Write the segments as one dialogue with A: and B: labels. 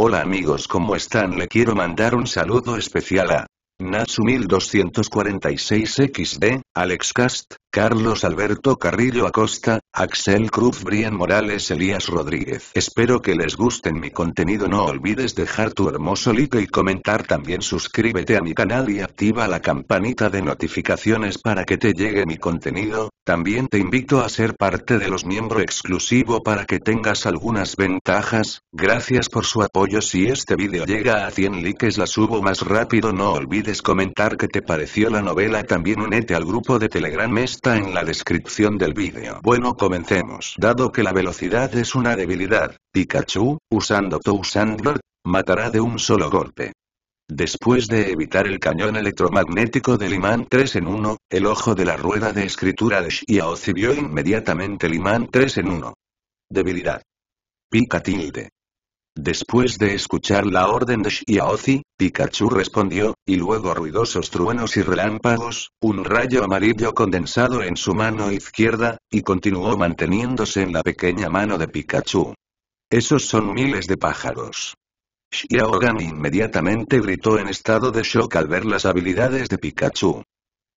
A: Hola amigos ¿cómo están? Le quiero mandar un saludo especial a Natsu 1246XD, Alex Cast, Carlos Alberto Carrillo Acosta, Axel Cruz Brian Morales Elías Rodríguez. Espero que les gusten mi contenido no olvides dejar tu hermoso like y comentar también suscríbete a mi canal y activa la campanita de notificaciones para que te llegue mi contenido, también te invito a ser parte de los miembro exclusivo para que tengas algunas ventajas, gracias por su apoyo si este vídeo llega a 100 likes la subo más rápido no olvides comentar que te pareció la novela también únete al grupo de telegram está en la descripción del vídeo. Bueno comencemos. Dado que la velocidad es una debilidad, Pikachu, usando Toe Sandler, matará de un solo golpe. Después de evitar el cañón electromagnético del imán 3 en 1, el ojo de la rueda de escritura de Xiao vio inmediatamente el imán 3 en 1. Debilidad. Pica Después de escuchar la orden de Xiaozi, Pikachu respondió, y luego ruidosos truenos y relámpagos, un rayo amarillo condensado en su mano izquierda, y continuó manteniéndose en la pequeña mano de Pikachu. Esos son miles de pájaros. Xiao inmediatamente gritó en estado de shock al ver las habilidades de Pikachu.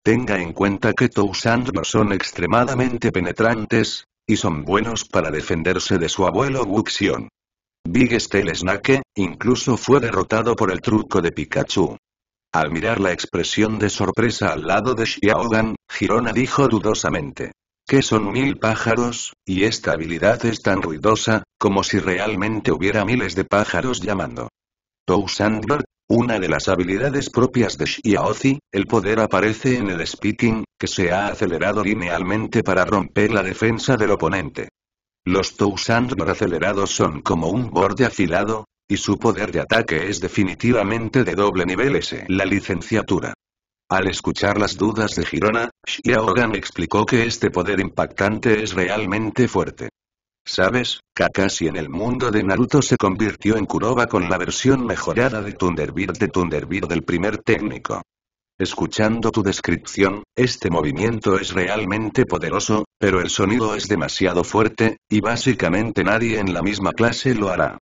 A: Tenga en cuenta que Tousand no son extremadamente penetrantes, y son buenos para defenderse de su abuelo Wuxion. Big Steel Snake, incluso fue derrotado por el truco de Pikachu. Al mirar la expresión de sorpresa al lado de Xiaogan, Girona dijo dudosamente que son mil pájaros, y esta habilidad es tan ruidosa, como si realmente hubiera miles de pájaros llamando. Tousandler, una de las habilidades propias de Xiaozi, el poder aparece en el speaking, que se ha acelerado linealmente para romper la defensa del oponente. Los Tou acelerados son como un borde afilado, y su poder de ataque es definitivamente de doble nivel S. La licenciatura al escuchar las dudas de Girona, Xiaogan explicó que este poder impactante es realmente fuerte. ¿Sabes? Kakashi en el mundo de Naruto se convirtió en Kuroba con la versión mejorada de Thunderbird de Thunderbird del primer técnico. Escuchando tu descripción, este movimiento es realmente poderoso, pero el sonido es demasiado fuerte, y básicamente nadie en la misma clase lo hará.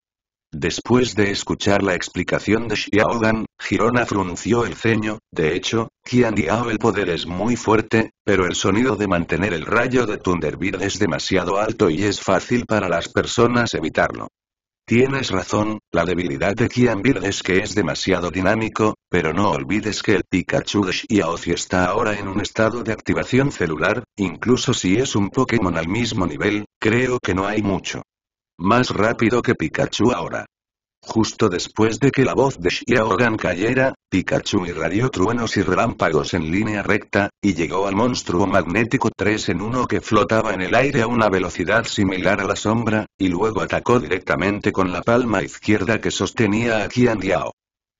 A: Después de escuchar la explicación de Xiaogan, Girona frunció el ceño, de hecho, Qian Yao el poder es muy fuerte, pero el sonido de mantener el rayo de Thunderbird es demasiado alto y es fácil para las personas evitarlo. Tienes razón, la debilidad de Kian Bird es que es demasiado dinámico, pero no olvides que el Pikachu de Xiaozi está ahora en un estado de activación celular, incluso si es un Pokémon al mismo nivel, creo que no hay mucho. Más rápido que Pikachu ahora. Justo después de que la voz de Xiaogan cayera, Pikachu irradió truenos y relámpagos en línea recta, y llegó al monstruo magnético 3 en 1 que flotaba en el aire a una velocidad similar a la sombra, y luego atacó directamente con la palma izquierda que sostenía a Qian Yao.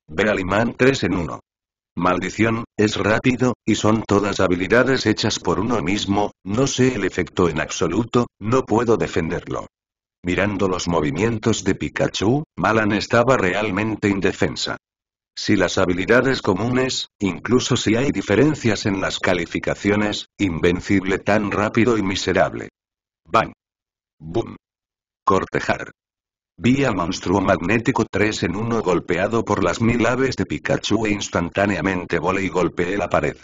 A: Ve al imán 3 en 1. Maldición, es rápido, y son todas habilidades hechas por uno mismo, no sé el efecto en absoluto, no puedo defenderlo. Mirando los movimientos de Pikachu, Malan estaba realmente indefensa. Si las habilidades comunes, incluso si hay diferencias en las calificaciones, invencible tan rápido y miserable. Bang. Boom. Cortejar. Vía monstruo magnético 3 en 1 golpeado por las mil aves de Pikachu e instantáneamente volé y golpeé la pared.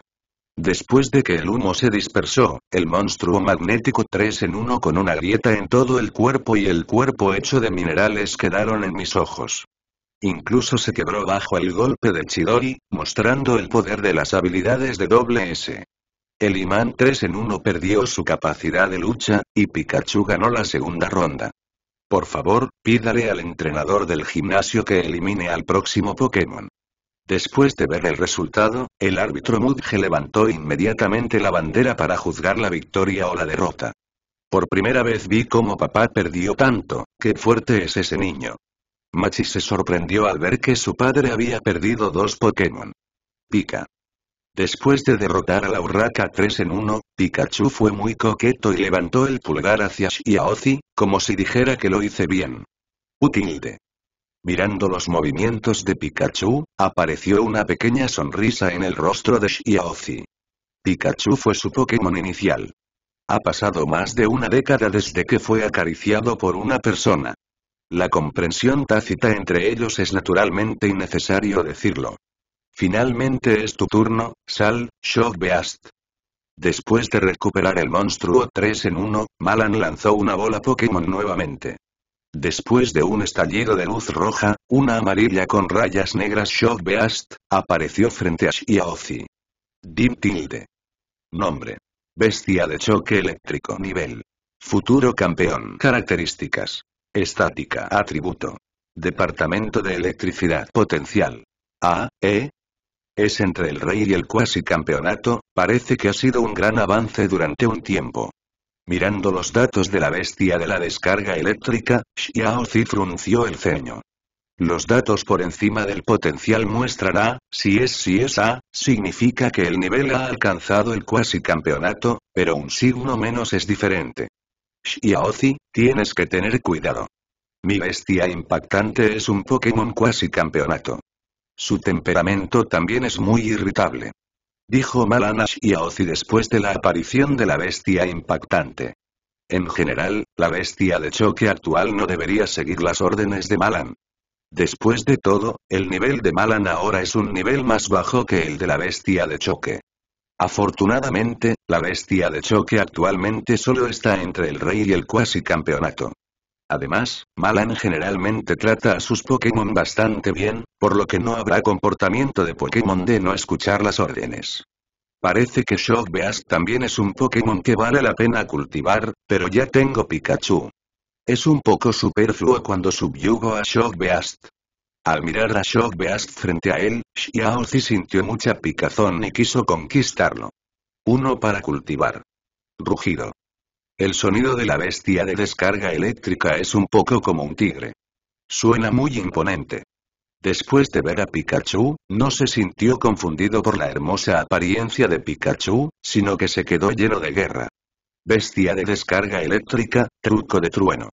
A: Después de que el humo se dispersó, el monstruo magnético 3 en 1 con una grieta en todo el cuerpo y el cuerpo hecho de minerales quedaron en mis ojos. Incluso se quebró bajo el golpe de Chidori, mostrando el poder de las habilidades de doble S. El imán 3 en 1 perdió su capacidad de lucha, y Pikachu ganó la segunda ronda. Por favor, pídale al entrenador del gimnasio que elimine al próximo Pokémon. Después de ver el resultado, el árbitro Mudge levantó inmediatamente la bandera para juzgar la victoria o la derrota. Por primera vez vi cómo papá perdió tanto, qué fuerte es ese niño. Machi se sorprendió al ver que su padre había perdido dos Pokémon. Pika. Después de derrotar a la Urraca 3 en 1, Pikachu fue muy coqueto y levantó el pulgar hacia Shiaozi, como si dijera que lo hice bien. Utilde. Mirando los movimientos de Pikachu, apareció una pequeña sonrisa en el rostro de Xiaozi. Pikachu fue su Pokémon inicial. Ha pasado más de una década desde que fue acariciado por una persona. La comprensión tácita entre ellos es naturalmente innecesario decirlo. Finalmente es tu turno, Sal, Shock Beast. Después de recuperar el monstruo 3 en 1, Malan lanzó una bola Pokémon nuevamente. Después de un estallido de luz roja, una amarilla con rayas negras Shock Beast, apareció frente a Shiaozi. Dim tilde. Nombre. Bestia de choque eléctrico nivel. Futuro campeón. Características. Estática. Atributo. Departamento de electricidad potencial. A, E. Es entre el rey y el cuasi campeonato, parece que ha sido un gran avance durante un tiempo. Mirando los datos de la bestia de la descarga eléctrica, Xiao frunció el ceño. Los datos por encima del potencial muestran A, si es si es A, significa que el nivel ha alcanzado el cuasi campeonato, pero un signo menos es diferente. Xiaozi, tienes que tener cuidado. Mi bestia impactante es un Pokémon cuasi campeonato. Su temperamento también es muy irritable dijo Malanash y Aozi después de la aparición de la bestia impactante. En general, la bestia de choque actual no debería seguir las órdenes de Malan. Después de todo, el nivel de Malan ahora es un nivel más bajo que el de la bestia de choque. Afortunadamente, la bestia de choque actualmente solo está entre el rey y el cuasi campeonato. Además, Malan generalmente trata a sus Pokémon bastante bien, por lo que no habrá comportamiento de Pokémon de no escuchar las órdenes. Parece que Shock Beast también es un Pokémon que vale la pena cultivar, pero ya tengo Pikachu. Es un poco superfluo cuando subyugo a Shock Beast. Al mirar a Shock Beast frente a él, Xiaozi sintió mucha picazón y quiso conquistarlo. Uno para cultivar. Rugido. El sonido de la bestia de descarga eléctrica es un poco como un tigre. Suena muy imponente. Después de ver a Pikachu, no se sintió confundido por la hermosa apariencia de Pikachu, sino que se quedó lleno de guerra. Bestia de descarga eléctrica, truco de trueno.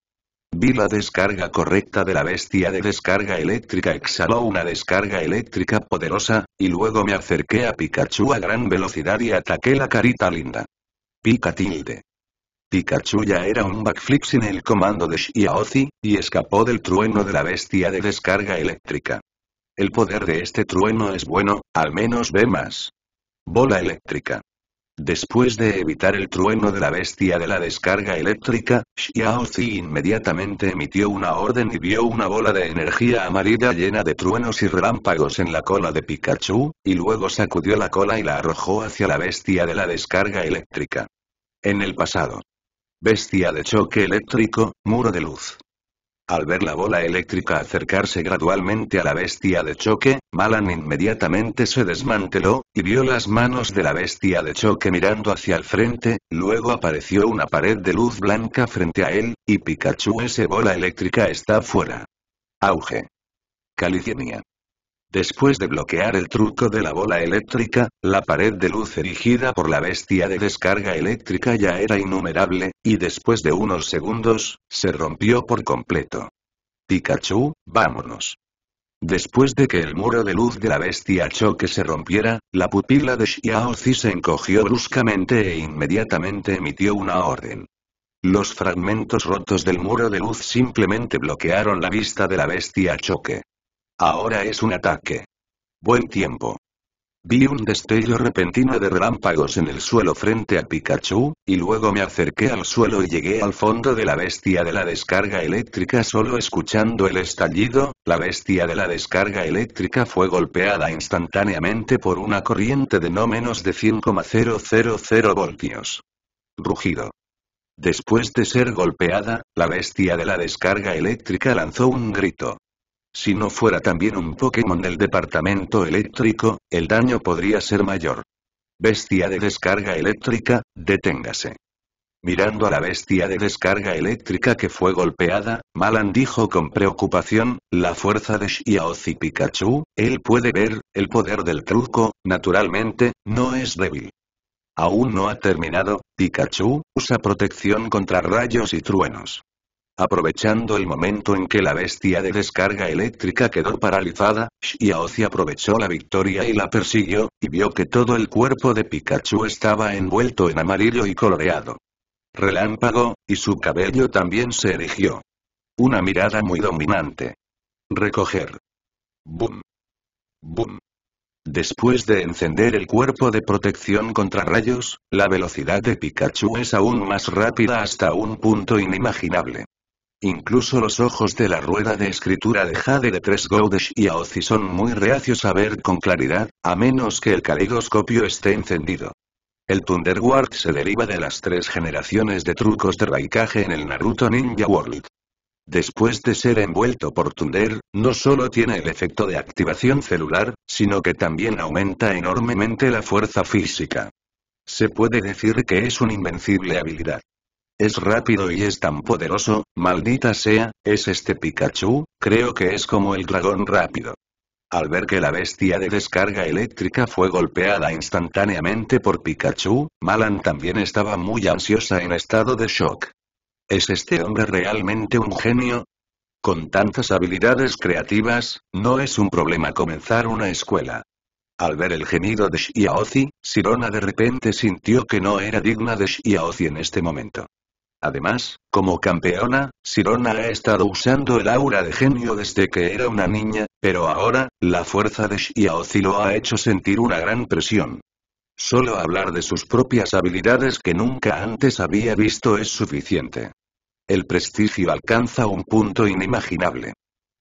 A: Vi la descarga correcta de la bestia de descarga eléctrica exhaló una descarga eléctrica poderosa, y luego me acerqué a Pikachu a gran velocidad y ataqué la carita linda. Pica Pikachu ya era un backflip sin el comando de Xiaozi, y escapó del trueno de la bestia de descarga eléctrica. El poder de este trueno es bueno, al menos ve más. Bola eléctrica. Después de evitar el trueno de la bestia de la descarga eléctrica, Xiaozi inmediatamente emitió una orden y vio una bola de energía amarilla llena de truenos y relámpagos en la cola de Pikachu, y luego sacudió la cola y la arrojó hacia la bestia de la descarga eléctrica. En el pasado, Bestia de choque eléctrico, muro de luz. Al ver la bola eléctrica acercarse gradualmente a la bestia de choque, Malan inmediatamente se desmanteló, y vio las manos de la bestia de choque mirando hacia el frente, luego apareció una pared de luz blanca frente a él, y Pikachu ese bola eléctrica está fuera. Auge. Calicenia. Después de bloquear el truco de la bola eléctrica, la pared de luz erigida por la bestia de descarga eléctrica ya era innumerable, y después de unos segundos, se rompió por completo. Pikachu, vámonos. Después de que el muro de luz de la bestia choque se rompiera, la pupila de Xiaozi se encogió bruscamente e inmediatamente emitió una orden. Los fragmentos rotos del muro de luz simplemente bloquearon la vista de la bestia choque. Ahora es un ataque. Buen tiempo. Vi un destello repentino de relámpagos en el suelo frente a Pikachu, y luego me acerqué al suelo y llegué al fondo de la bestia de la descarga eléctrica solo escuchando el estallido, la bestia de la descarga eléctrica fue golpeada instantáneamente por una corriente de no menos de 100,000 voltios. Rugido. Después de ser golpeada, la bestia de la descarga eléctrica lanzó un grito. Si no fuera también un Pokémon del departamento eléctrico, el daño podría ser mayor. Bestia de descarga eléctrica, deténgase. Mirando a la bestia de descarga eléctrica que fue golpeada, Malan dijo con preocupación, la fuerza de Shiaoz y Pikachu, él puede ver, el poder del truco, naturalmente, no es débil. Aún no ha terminado, Pikachu, usa protección contra rayos y truenos. Aprovechando el momento en que la bestia de descarga eléctrica quedó paralizada, Xiaozi aprovechó la victoria y la persiguió, y vio que todo el cuerpo de Pikachu estaba envuelto en amarillo y coloreado. Relámpago, y su cabello también se erigió. Una mirada muy dominante. Recoger. Boom. Boom. Después de encender el cuerpo de protección contra rayos, la velocidad de Pikachu es aún más rápida hasta un punto inimaginable. Incluso los ojos de la rueda de escritura de Jade de Tres Goudesh y Aozi son muy reacios a ver con claridad, a menos que el caleidoscopio esté encendido. El Thunder Ward se deriva de las tres generaciones de trucos de Raikage en el Naruto Ninja World. Después de ser envuelto por Thunder, no solo tiene el efecto de activación celular, sino que también aumenta enormemente la fuerza física. Se puede decir que es una invencible habilidad. Es rápido y es tan poderoso, maldita sea, es este Pikachu, creo que es como el dragón rápido. Al ver que la bestia de descarga eléctrica fue golpeada instantáneamente por Pikachu, Malan también estaba muy ansiosa en estado de shock. ¿Es este hombre realmente un genio? Con tantas habilidades creativas, no es un problema comenzar una escuela. Al ver el gemido de Shiaozi, Sirona de repente sintió que no era digna de Shiaozi en este momento. Además, como campeona, Sirona ha estado usando el aura de genio desde que era una niña, pero ahora, la fuerza de Shiaozi lo ha hecho sentir una gran presión. Solo hablar de sus propias habilidades que nunca antes había visto es suficiente. El prestigio alcanza un punto inimaginable.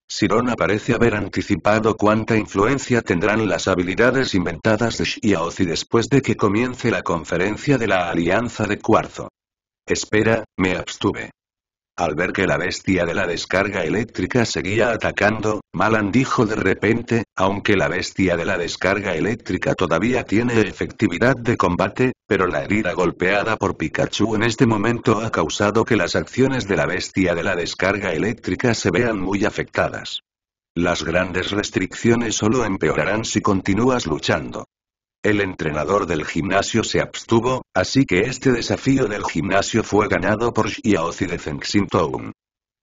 A: Sirona parece haber anticipado cuánta influencia tendrán las habilidades inventadas de Xiaozi después de que comience la conferencia de la Alianza de Cuarzo. Espera, me abstuve. Al ver que la bestia de la descarga eléctrica seguía atacando, Malan dijo de repente, aunque la bestia de la descarga eléctrica todavía tiene efectividad de combate, pero la herida golpeada por Pikachu en este momento ha causado que las acciones de la bestia de la descarga eléctrica se vean muy afectadas. Las grandes restricciones solo empeorarán si continúas luchando. El entrenador del gimnasio se abstuvo, así que este desafío del gimnasio fue ganado por Xiaozi de Town.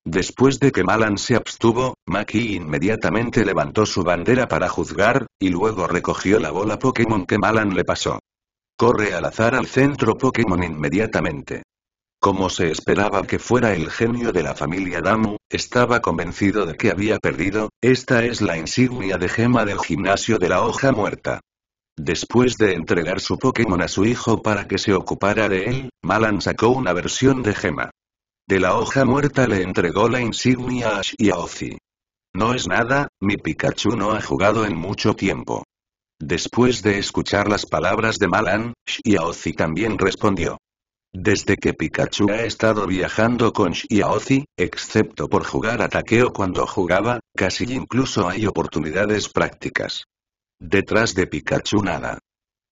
A: Después de que Malan se abstuvo, Maki inmediatamente levantó su bandera para juzgar, y luego recogió la bola Pokémon que Malan le pasó. Corre al azar al centro Pokémon inmediatamente. Como se esperaba que fuera el genio de la familia Damu, estaba convencido de que había perdido, esta es la insignia de gema del gimnasio de la hoja muerta. Después de entregar su Pokémon a su hijo para que se ocupara de él, Malan sacó una versión de Gema. De la hoja muerta le entregó la insignia a Ash y No es nada, mi Pikachu no ha jugado en mucho tiempo. Después de escuchar las palabras de Malan, Shiaozi también respondió. Desde que Pikachu ha estado viajando con Shiaozi, excepto por jugar a taqueo cuando jugaba, casi incluso hay oportunidades prácticas. Detrás de Pikachu nada.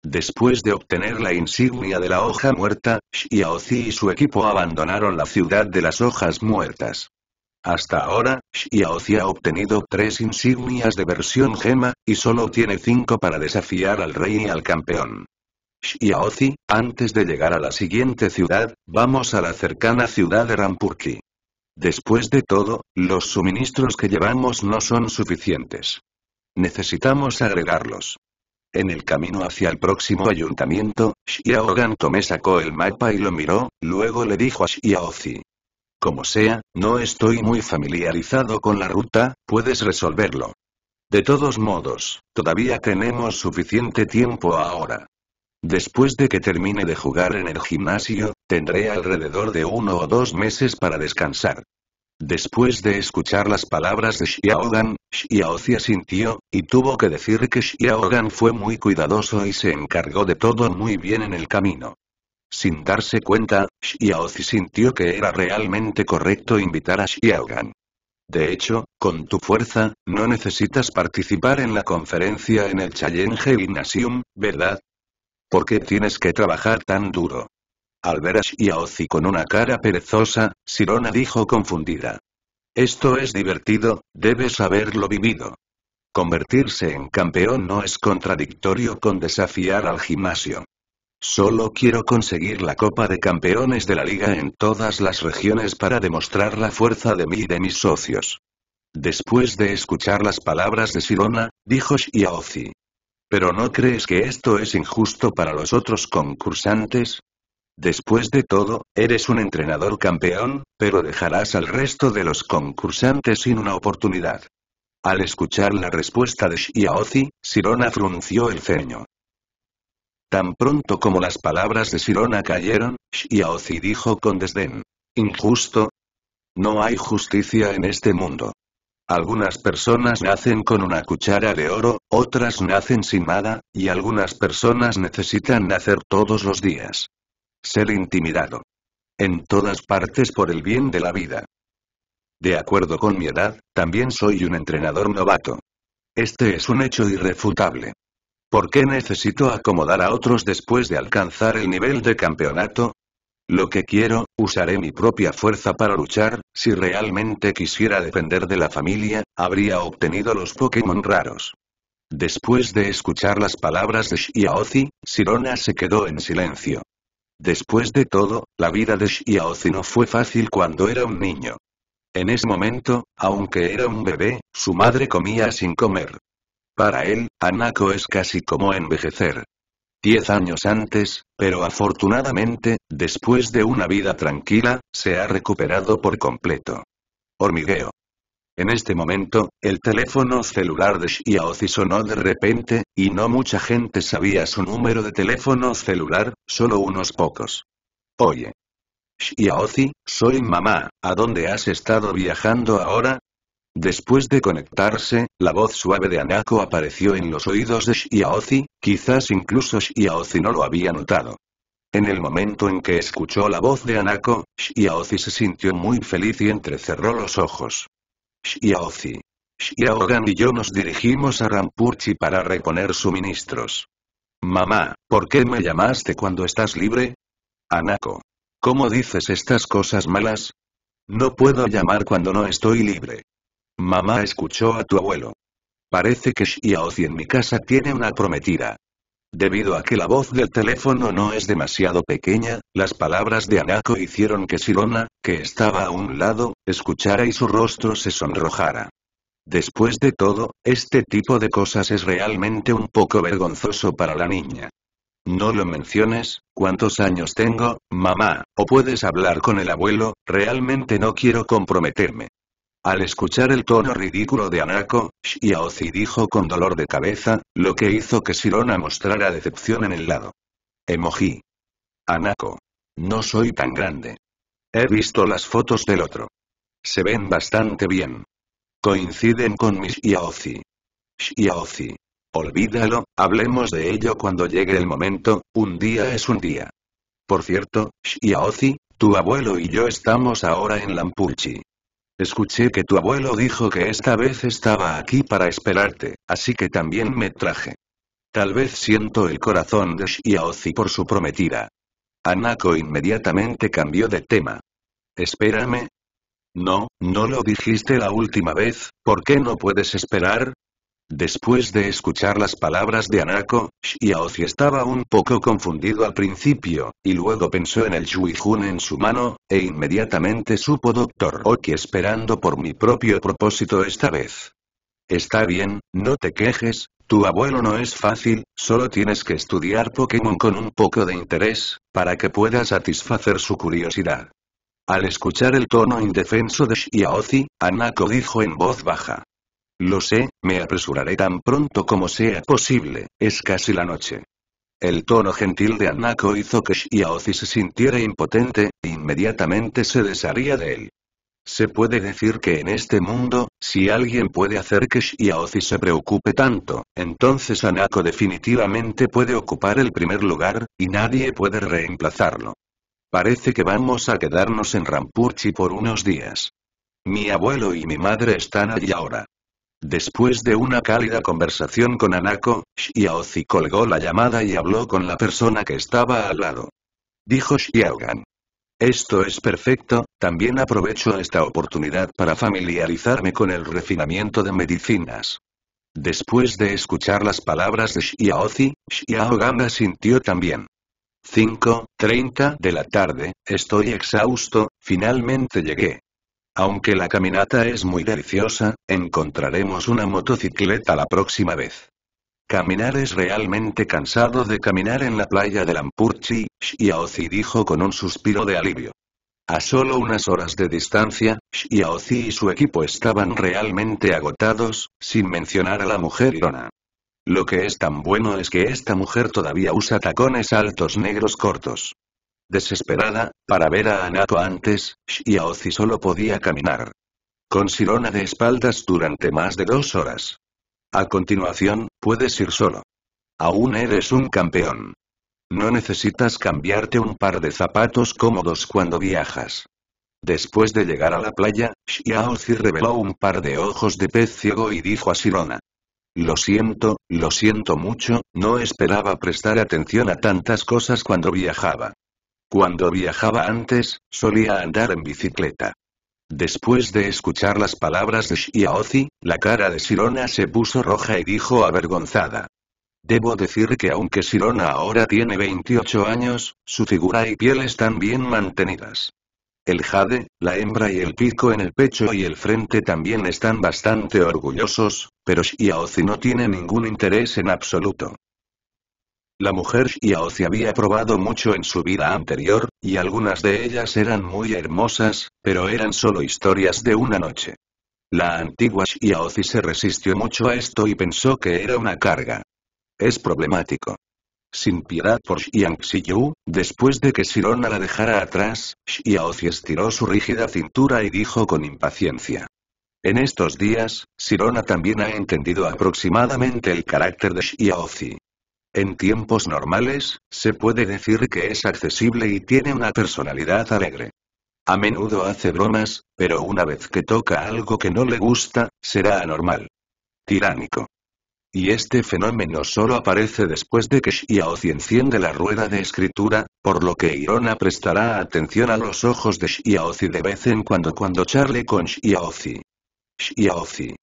A: Después de obtener la insignia de la hoja muerta, Xiaozi y su equipo abandonaron la ciudad de las hojas muertas. Hasta ahora, Xiaozi ha obtenido tres insignias de versión gema, y solo tiene cinco para desafiar al rey y al campeón. Xiaozi, antes de llegar a la siguiente ciudad, vamos a la cercana ciudad de Rampurki. Después de todo, los suministros que llevamos no son suficientes. Necesitamos agregarlos. En el camino hacia el próximo ayuntamiento, Xiaogan Tomé sacó el mapa y lo miró, luego le dijo a Xiaozi. Como sea, no estoy muy familiarizado con la ruta, puedes resolverlo. De todos modos, todavía tenemos suficiente tiempo ahora. Después de que termine de jugar en el gimnasio, tendré alrededor de uno o dos meses para descansar. Después de escuchar las palabras de Xiaogan, Shiaozi sintió, y tuvo que decir que Shiaogan fue muy cuidadoso y se encargó de todo muy bien en el camino. Sin darse cuenta, Shiaozi sintió que era realmente correcto invitar a Shiaogan. De hecho, con tu fuerza, no necesitas participar en la conferencia en el Challenge Gymnasium, ¿verdad? ¿Por qué tienes que trabajar tan duro? Al ver a Shiaozi con una cara perezosa, Sirona dijo confundida. Esto es divertido, debes haberlo vivido. Convertirse en campeón no es contradictorio con desafiar al gimnasio. Solo quiero conseguir la Copa de Campeones de la Liga en todas las regiones para demostrar la fuerza de mí y de mis socios. Después de escuchar las palabras de Sirona, dijo Shiaozi. ¿Pero no crees que esto es injusto para los otros concursantes? Después de todo, eres un entrenador campeón, pero dejarás al resto de los concursantes sin una oportunidad. Al escuchar la respuesta de Shiaozi, Sirona frunció el ceño. Tan pronto como las palabras de Sirona cayeron, Shiaozi dijo con desdén. Injusto. No hay justicia en este mundo. Algunas personas nacen con una cuchara de oro, otras nacen sin nada, y algunas personas necesitan nacer todos los días. Ser intimidado. En todas partes por el bien de la vida. De acuerdo con mi edad, también soy un entrenador novato. Este es un hecho irrefutable. ¿Por qué necesito acomodar a otros después de alcanzar el nivel de campeonato? Lo que quiero, usaré mi propia fuerza para luchar, si realmente quisiera depender de la familia, habría obtenido los Pokémon raros. Después de escuchar las palabras de Shiaozi, Sirona se quedó en silencio. Después de todo, la vida de Xiaozi no fue fácil cuando era un niño. En ese momento, aunque era un bebé, su madre comía sin comer. Para él, Anako es casi como envejecer. Diez años antes, pero afortunadamente, después de una vida tranquila, se ha recuperado por completo. Hormigueo. En este momento, el teléfono celular de Shiaozi sonó de repente, y no mucha gente sabía su número de teléfono celular, Solo unos pocos. Oye. Shiaozi, soy mamá, ¿a dónde has estado viajando ahora? Después de conectarse, la voz suave de Anako apareció en los oídos de Shiaozi, quizás incluso Shiaozi no lo había notado. En el momento en que escuchó la voz de Anako, Shiaozi se sintió muy feliz y entrecerró los ojos. Xiaozi. Shiaogan y yo nos dirigimos a Rampurchi para reponer suministros. Mamá, ¿Por qué me llamaste cuando estás libre? Anako. ¿Cómo dices estas cosas malas? No puedo llamar cuando no estoy libre. Mamá escuchó a tu abuelo. Parece que Shiaozi en mi casa tiene una prometida. Debido a que la voz del teléfono no es demasiado pequeña, las palabras de Anako hicieron que Sirona, que estaba a un lado, escuchara y su rostro se sonrojara. Después de todo, este tipo de cosas es realmente un poco vergonzoso para la niña. No lo menciones, ¿cuántos años tengo, mamá? O puedes hablar con el abuelo, realmente no quiero comprometerme. Al escuchar el tono ridículo de Anako, Shiaozi dijo con dolor de cabeza, lo que hizo que Sirona mostrara decepción en el lado. Emoji. Anako. No soy tan grande. He visto las fotos del otro. Se ven bastante bien. Coinciden con mis Shiaozi. Shiaozi. Olvídalo, hablemos de ello cuando llegue el momento, un día es un día. Por cierto, Shiaozi, tu abuelo y yo estamos ahora en Lampulchi. Escuché que tu abuelo dijo que esta vez estaba aquí para esperarte, así que también me traje. Tal vez siento el corazón de Shiaozi por su prometida. Anako inmediatamente cambió de tema. Espérame. No, no lo dijiste la última vez, ¿por qué no puedes esperar? Después de escuchar las palabras de Anako, Xiaozi estaba un poco confundido al principio, y luego pensó en el Shuijun en su mano, e inmediatamente supo Doctor Oki esperando por mi propio propósito esta vez. Está bien, no te quejes, tu abuelo no es fácil, solo tienes que estudiar Pokémon con un poco de interés, para que pueda satisfacer su curiosidad. Al escuchar el tono indefenso de Shiaozi, Anako dijo en voz baja. Lo sé, me apresuraré tan pronto como sea posible, es casi la noche. El tono gentil de Anako hizo que Shiaozi se sintiera impotente, e inmediatamente se desharía de él. Se puede decir que en este mundo, si alguien puede hacer que Shiaozi se preocupe tanto, entonces Anako definitivamente puede ocupar el primer lugar, y nadie puede reemplazarlo. Parece que vamos a quedarnos en Rampurchi por unos días. Mi abuelo y mi madre están allí ahora. Después de una cálida conversación con Anako, Xiaozi colgó la llamada y habló con la persona que estaba al lado. Dijo Xiaogan. Esto es perfecto, también aprovecho esta oportunidad para familiarizarme con el refinamiento de medicinas. Después de escuchar las palabras de Xiaozi, Xiaogan asintió también. 5.30 de la tarde, estoy exhausto, finalmente llegué. Aunque la caminata es muy deliciosa, encontraremos una motocicleta la próxima vez. Caminar es realmente cansado de caminar en la playa de Lampurchi, Xiaozi dijo con un suspiro de alivio. A solo unas horas de distancia, Xiaozi y su equipo estaban realmente agotados, sin mencionar a la mujer Irona. Lo que es tan bueno es que esta mujer todavía usa tacones altos negros cortos. Desesperada, para ver a Anato antes, Xiaozi solo podía caminar. Con Sirona de espaldas durante más de dos horas. A continuación, puedes ir solo. Aún eres un campeón. No necesitas cambiarte un par de zapatos cómodos cuando viajas. Después de llegar a la playa, Xiaozi reveló un par de ojos de pez ciego y dijo a Sirona. Lo siento, lo siento mucho, no esperaba prestar atención a tantas cosas cuando viajaba. Cuando viajaba antes, solía andar en bicicleta. Después de escuchar las palabras de Shiaozi, la cara de Sirona se puso roja y dijo avergonzada. Debo decir que aunque Sirona ahora tiene 28 años, su figura y piel están bien mantenidas. El jade, la hembra y el pico en el pecho y el frente también están bastante orgullosos, pero Shiaozi no tiene ningún interés en absoluto. La mujer Xiaozi había probado mucho en su vida anterior, y algunas de ellas eran muy hermosas, pero eran solo historias de una noche. La antigua Xiaozi se resistió mucho a esto y pensó que era una carga. Es problemático. Sin piedad por Xiang Xiyu, después de que Sirona la dejara atrás, Xiaozi estiró su rígida cintura y dijo con impaciencia. En estos días, Sirona también ha entendido aproximadamente el carácter de Xiaozi. En tiempos normales, se puede decir que es accesible y tiene una personalidad alegre. A menudo hace bromas, pero una vez que toca algo que no le gusta, será anormal. Tiránico. Y este fenómeno solo aparece después de que Shiaozi enciende la rueda de escritura, por lo que Irona prestará atención a los ojos de Shiaozi de vez en cuando cuando charle con Shiaozi. Shiaozi.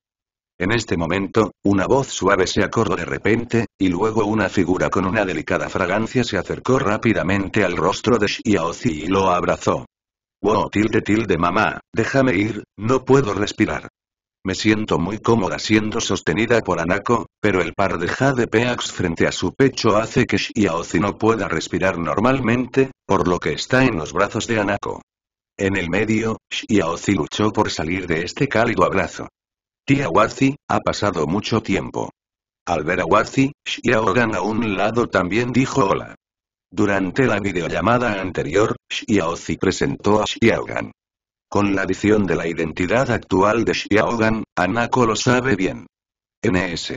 A: En este momento, una voz suave se acordó de repente, y luego una figura con una delicada fragancia se acercó rápidamente al rostro de Xiaozi y lo abrazó. Wow tilde tilde mamá, déjame ir, no puedo respirar. Me siento muy cómoda siendo sostenida por Anako, pero el par de Jade Peax frente a su pecho hace que Xiaozi no pueda respirar normalmente, por lo que está en los brazos de Anako. En el medio, Xiaozi luchó por salir de este cálido abrazo. Tía Wazi, ha pasado mucho tiempo. Al ver a Wazi, Xiaogan a un lado también dijo hola. Durante la videollamada anterior, Xiaozi presentó a Xiaogan. Con la adición de la identidad actual de Xiaogan, Anako lo sabe bien. NS.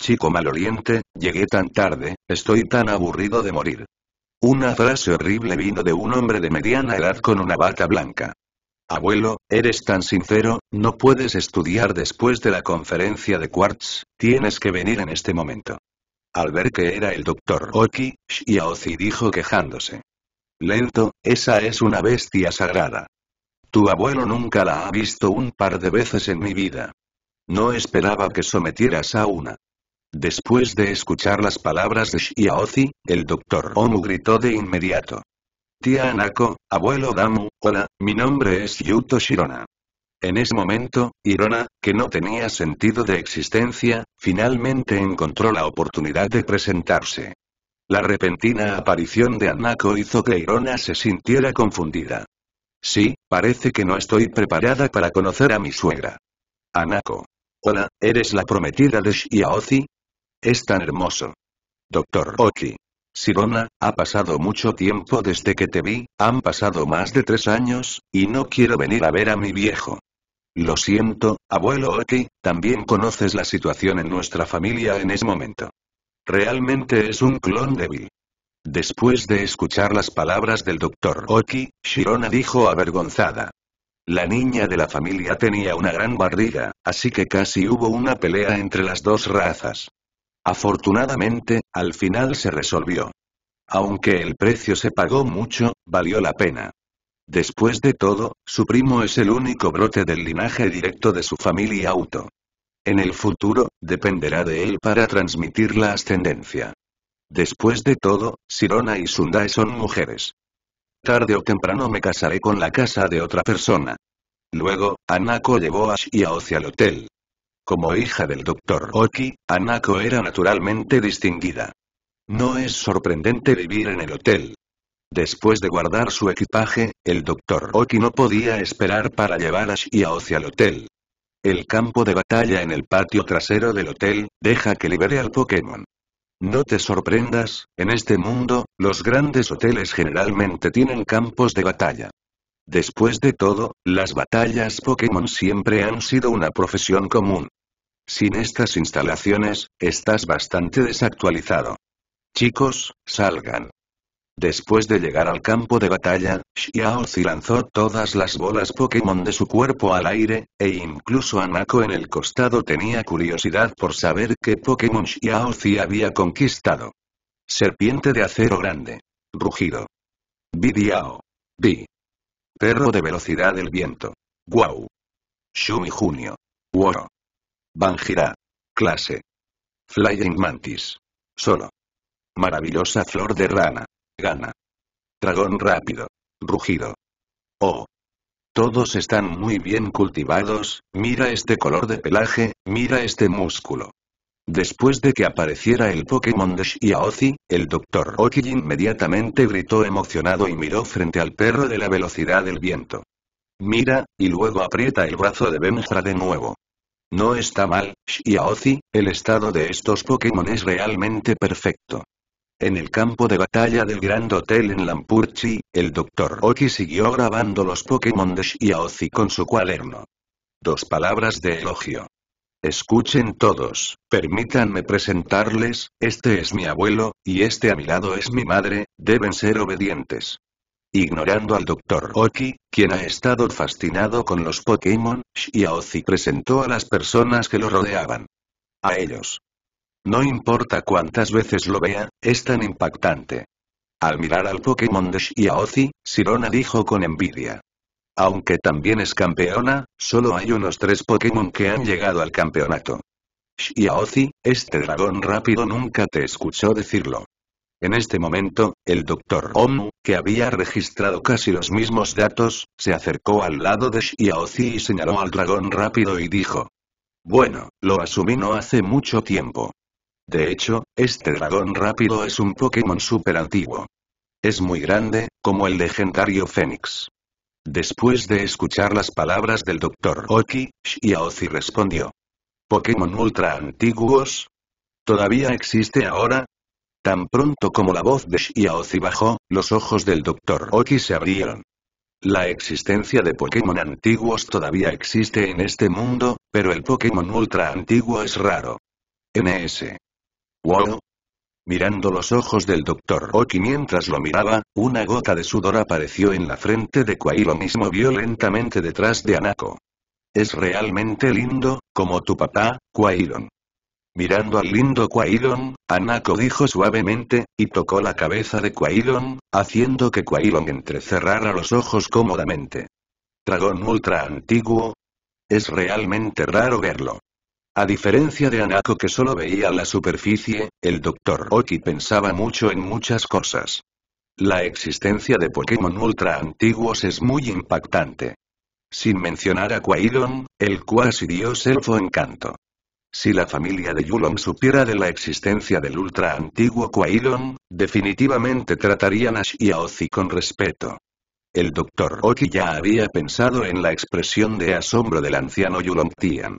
A: Chico oriente, llegué tan tarde, estoy tan aburrido de morir. Una frase horrible vino de un hombre de mediana edad con una bata blanca. Abuelo, eres tan sincero, no puedes estudiar después de la conferencia de Quartz, tienes que venir en este momento. Al ver que era el doctor Oki, Xiaozi dijo quejándose. Lento, esa es una bestia sagrada. Tu abuelo nunca la ha visto un par de veces en mi vida. No esperaba que sometieras a una. Después de escuchar las palabras de Xiaozi, el doctor Omu gritó de inmediato. Tía Anako, abuelo Damu, hola, mi nombre es Yuto Shirona. En ese momento, Irona, que no tenía sentido de existencia, finalmente encontró la oportunidad de presentarse. La repentina aparición de Anako hizo que Irona se sintiera confundida. Sí, parece que no estoy preparada para conocer a mi suegra. Anako. Hola, ¿eres la prometida de Shiaozi? Es tan hermoso. Doctor Oki. «Shirona, ha pasado mucho tiempo desde que te vi, han pasado más de tres años, y no quiero venir a ver a mi viejo. Lo siento, abuelo Oki, también conoces la situación en nuestra familia en ese momento. Realmente es un clon débil. Después de escuchar las palabras del doctor Oki, Shirona dijo avergonzada. La niña de la familia tenía una gran barriga, así que casi hubo una pelea entre las dos razas. Afortunadamente, al final se resolvió. Aunque el precio se pagó mucho, valió la pena. Después de todo, su primo es el único brote del linaje directo de su familia Auto. En el futuro, dependerá de él para transmitir la ascendencia. Después de todo, Sirona y Sundae son mujeres. Tarde o temprano me casaré con la casa de otra persona. Luego, Anako llevó a Shiao hacia el hotel. Como hija del Dr. Oki, Anako era naturalmente distinguida. No es sorprendente vivir en el hotel. Después de guardar su equipaje, el Dr. Oki no podía esperar para llevar a Shia hacia el hotel. El campo de batalla en el patio trasero del hotel, deja que libere al Pokémon. No te sorprendas, en este mundo, los grandes hoteles generalmente tienen campos de batalla. Después de todo, las batallas Pokémon siempre han sido una profesión común. Sin estas instalaciones, estás bastante desactualizado. Chicos, salgan. Después de llegar al campo de batalla, Xiaozi lanzó todas las bolas Pokémon de su cuerpo al aire, e incluso Anako en el costado tenía curiosidad por saber qué Pokémon Xiaozi había conquistado. Serpiente de acero grande. Rugido. Bidiao. Bi. Perro de velocidad del viento. Wow. Shumi Junio. Wow. Banjira. Clase. Flying Mantis. Solo. Maravillosa flor de rana. Gana. Dragón rápido. Rugido. Oh. Todos están muy bien cultivados, mira este color de pelaje, mira este músculo. Después de que apareciera el Pokémon de Shiaozi, el Dr. Oki inmediatamente gritó emocionado y miró frente al perro de la velocidad del viento. Mira, y luego aprieta el brazo de Benja de nuevo. No está mal, Shiaozi, el estado de estos Pokémon es realmente perfecto. En el campo de batalla del Gran Hotel en Lampurchi, el Dr. Oki siguió grabando los Pokémon de Shiaozi con su cuaderno. Dos palabras de elogio. Escuchen todos, permítanme presentarles, este es mi abuelo, y este a mi lado es mi madre, deben ser obedientes. Ignorando al Dr. Oki, quien ha estado fascinado con los Pokémon, Shiaozi presentó a las personas que lo rodeaban. A ellos. No importa cuántas veces lo vea, es tan impactante. Al mirar al Pokémon de Shiaozi, Sirona dijo con envidia. Aunque también es campeona, solo hay unos tres Pokémon que han llegado al campeonato. Shiaozi, este dragón rápido nunca te escuchó decirlo. En este momento, el Dr. Omu, que había registrado casi los mismos datos, se acercó al lado de Shiaozi y señaló al dragón rápido y dijo. Bueno, lo asumí no hace mucho tiempo. De hecho, este dragón rápido es un Pokémon súper antiguo. Es muy grande, como el legendario Fénix. Después de escuchar las palabras del Dr. Oki, Shiaozi respondió. ¿Pokémon ultra antiguos? ¿Todavía existe ahora? Tan pronto como la voz de Shiaozi bajó, los ojos del Dr. Oki se abrieron. La existencia de Pokémon antiguos todavía existe en este mundo, pero el Pokémon ultra antiguo es raro. NS. Wow, Mirando los ojos del doctor Oki mientras lo miraba, una gota de sudor apareció en la frente de Kwai y mismo vio lentamente detrás de Anako. Es realmente lindo, como tu papá, Quailon. Mirando al lindo Quailon, Anako dijo suavemente, y tocó la cabeza de Quailon, haciendo que Quailon entrecerrara los ojos cómodamente. Dragón ultra antiguo. Es realmente raro verlo. A diferencia de Anako que solo veía la superficie, el Dr. Oki pensaba mucho en muchas cosas. La existencia de Pokémon ultra antiguos es muy impactante. Sin mencionar a Quaidon, el cuasi dios elfo encanto. Si la familia de Yulon supiera de la existencia del ultra antiguo Quaidon, definitivamente tratarían a Shiaozi con respeto. El Dr. Oki ya había pensado en la expresión de asombro del anciano Yulon Tian.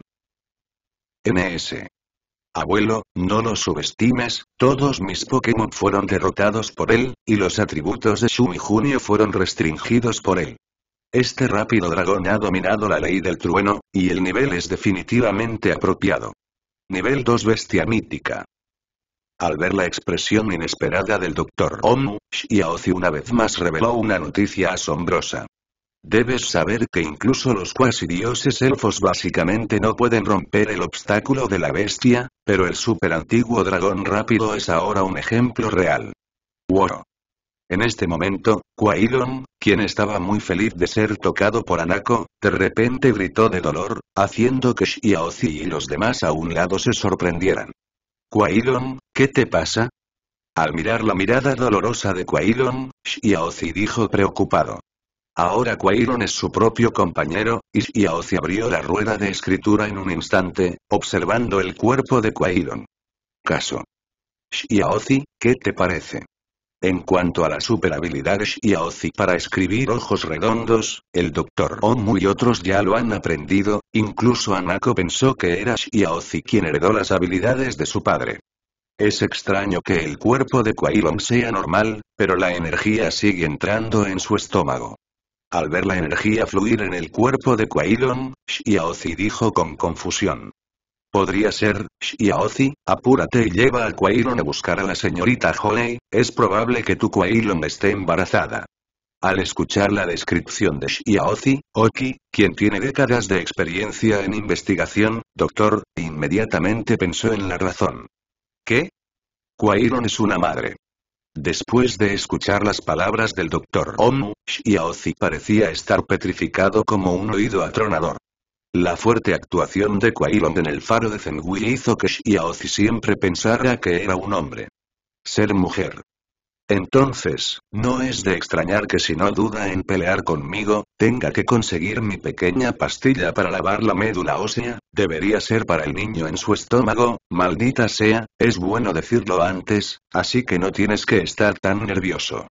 A: NS. Abuelo, no lo subestimes, todos mis Pokémon fueron derrotados por él, y los atributos de Shumi Junio fueron restringidos por él. Este rápido dragón ha dominado la ley del trueno, y el nivel es definitivamente apropiado. Nivel 2 Bestia Mítica. Al ver la expresión inesperada del Dr. y Xiaozi una vez más reveló una noticia asombrosa. Debes saber que incluso los cuasi-dioses elfos básicamente no pueden romper el obstáculo de la bestia, pero el superantiguo dragón rápido es ahora un ejemplo real. Wow. En este momento, Quaidon, quien estaba muy feliz de ser tocado por Anako, de repente gritó de dolor, haciendo que Shiaozi y los demás a un lado se sorprendieran. Quaidon, ¿qué te pasa? Al mirar la mirada dolorosa de Quaidon, Shiaozi dijo preocupado. Ahora Quairon es su propio compañero, y Xiaozi abrió la rueda de escritura en un instante, observando el cuerpo de Quairon. Caso. Xiaozi, ¿qué te parece? En cuanto a la superhabilidad Xiaozi para escribir ojos redondos, el Dr. Omu y otros ya lo han aprendido, incluso Anako pensó que era Xiaozi quien heredó las habilidades de su padre. Es extraño que el cuerpo de Quairon sea normal, pero la energía sigue entrando en su estómago. Al ver la energía fluir en el cuerpo de Quaidon, Xiaozi dijo con confusión. Podría ser, Xiaozi, apúrate y lleva a Quailon a buscar a la señorita Honey, es probable que tu Quailon esté embarazada. Al escuchar la descripción de Xiaozi, Oki, quien tiene décadas de experiencia en investigación, doctor, inmediatamente pensó en la razón. ¿Qué? Quailon es una madre. Después de escuchar las palabras del doctor Om, Xiaozi parecía estar petrificado como un oído atronador. La fuerte actuación de Kuailong en el faro de Zengui hizo que Xiaozi siempre pensara que era un hombre. Ser mujer. Entonces, no es de extrañar que si no duda en pelear conmigo, tenga que conseguir mi pequeña pastilla para lavar la médula ósea, Debería ser para el niño en su estómago, maldita sea, es bueno decirlo antes, así que no tienes que estar tan nervioso.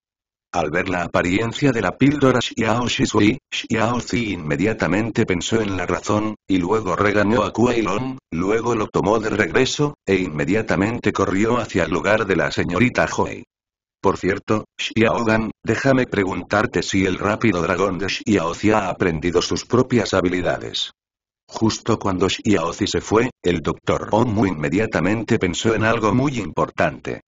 A: Al ver la apariencia de la píldora Xiao Shisui, Xiao Zi inmediatamente pensó en la razón, y luego regañó a Kuailon, luego lo tomó de regreso, e inmediatamente corrió hacia el lugar de la señorita Joy. Por cierto, Xiaogan, déjame preguntarte si el rápido dragón de Zi ha aprendido sus propias habilidades. Justo cuando Xiaozi se fue, el doctor Oumu inmediatamente pensó en algo muy importante.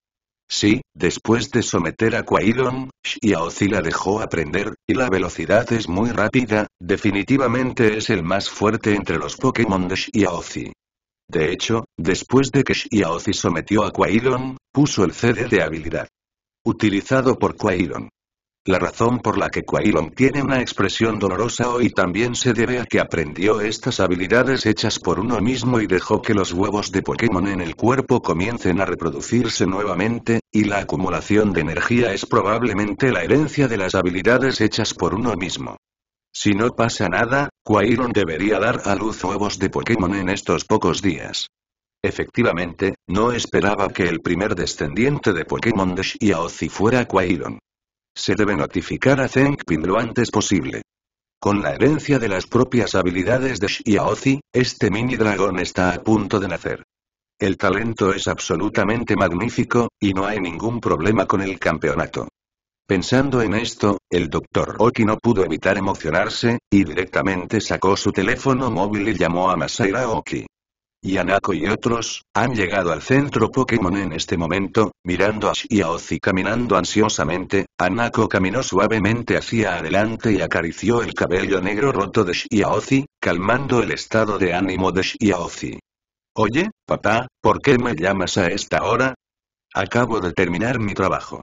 A: Sí, después de someter a Kuailon, Shiaozi la dejó aprender, y la velocidad es muy rápida, definitivamente es el más fuerte entre los Pokémon de Shiaozi. De hecho, después de que Xiaozi sometió a Kuaidon, puso el CD de habilidad. Utilizado por Kuailon. La razón por la que Quailon tiene una expresión dolorosa hoy también se debe a que aprendió estas habilidades hechas por uno mismo y dejó que los huevos de Pokémon en el cuerpo comiencen a reproducirse nuevamente, y la acumulación de energía es probablemente la herencia de las habilidades hechas por uno mismo. Si no pasa nada, Quailon debería dar a luz huevos de Pokémon en estos pocos días. Efectivamente, no esperaba que el primer descendiente de Pokémon de Shiaozi fuera Quailon. Se debe notificar a Zengpin lo antes posible. Con la herencia de las propias habilidades de Xiaozi, este mini dragón está a punto de nacer. El talento es absolutamente magnífico, y no hay ningún problema con el campeonato. Pensando en esto, el doctor Oki no pudo evitar emocionarse, y directamente sacó su teléfono móvil y llamó a Masaira Oki. Yanako y otros, han llegado al centro Pokémon en este momento, mirando a Shiaozi caminando ansiosamente, Anako caminó suavemente hacia adelante y acarició el cabello negro roto de Shiaozi, calmando el estado de ánimo de Shiaozi. Oye, papá, ¿por qué me llamas a esta hora? Acabo de terminar mi trabajo.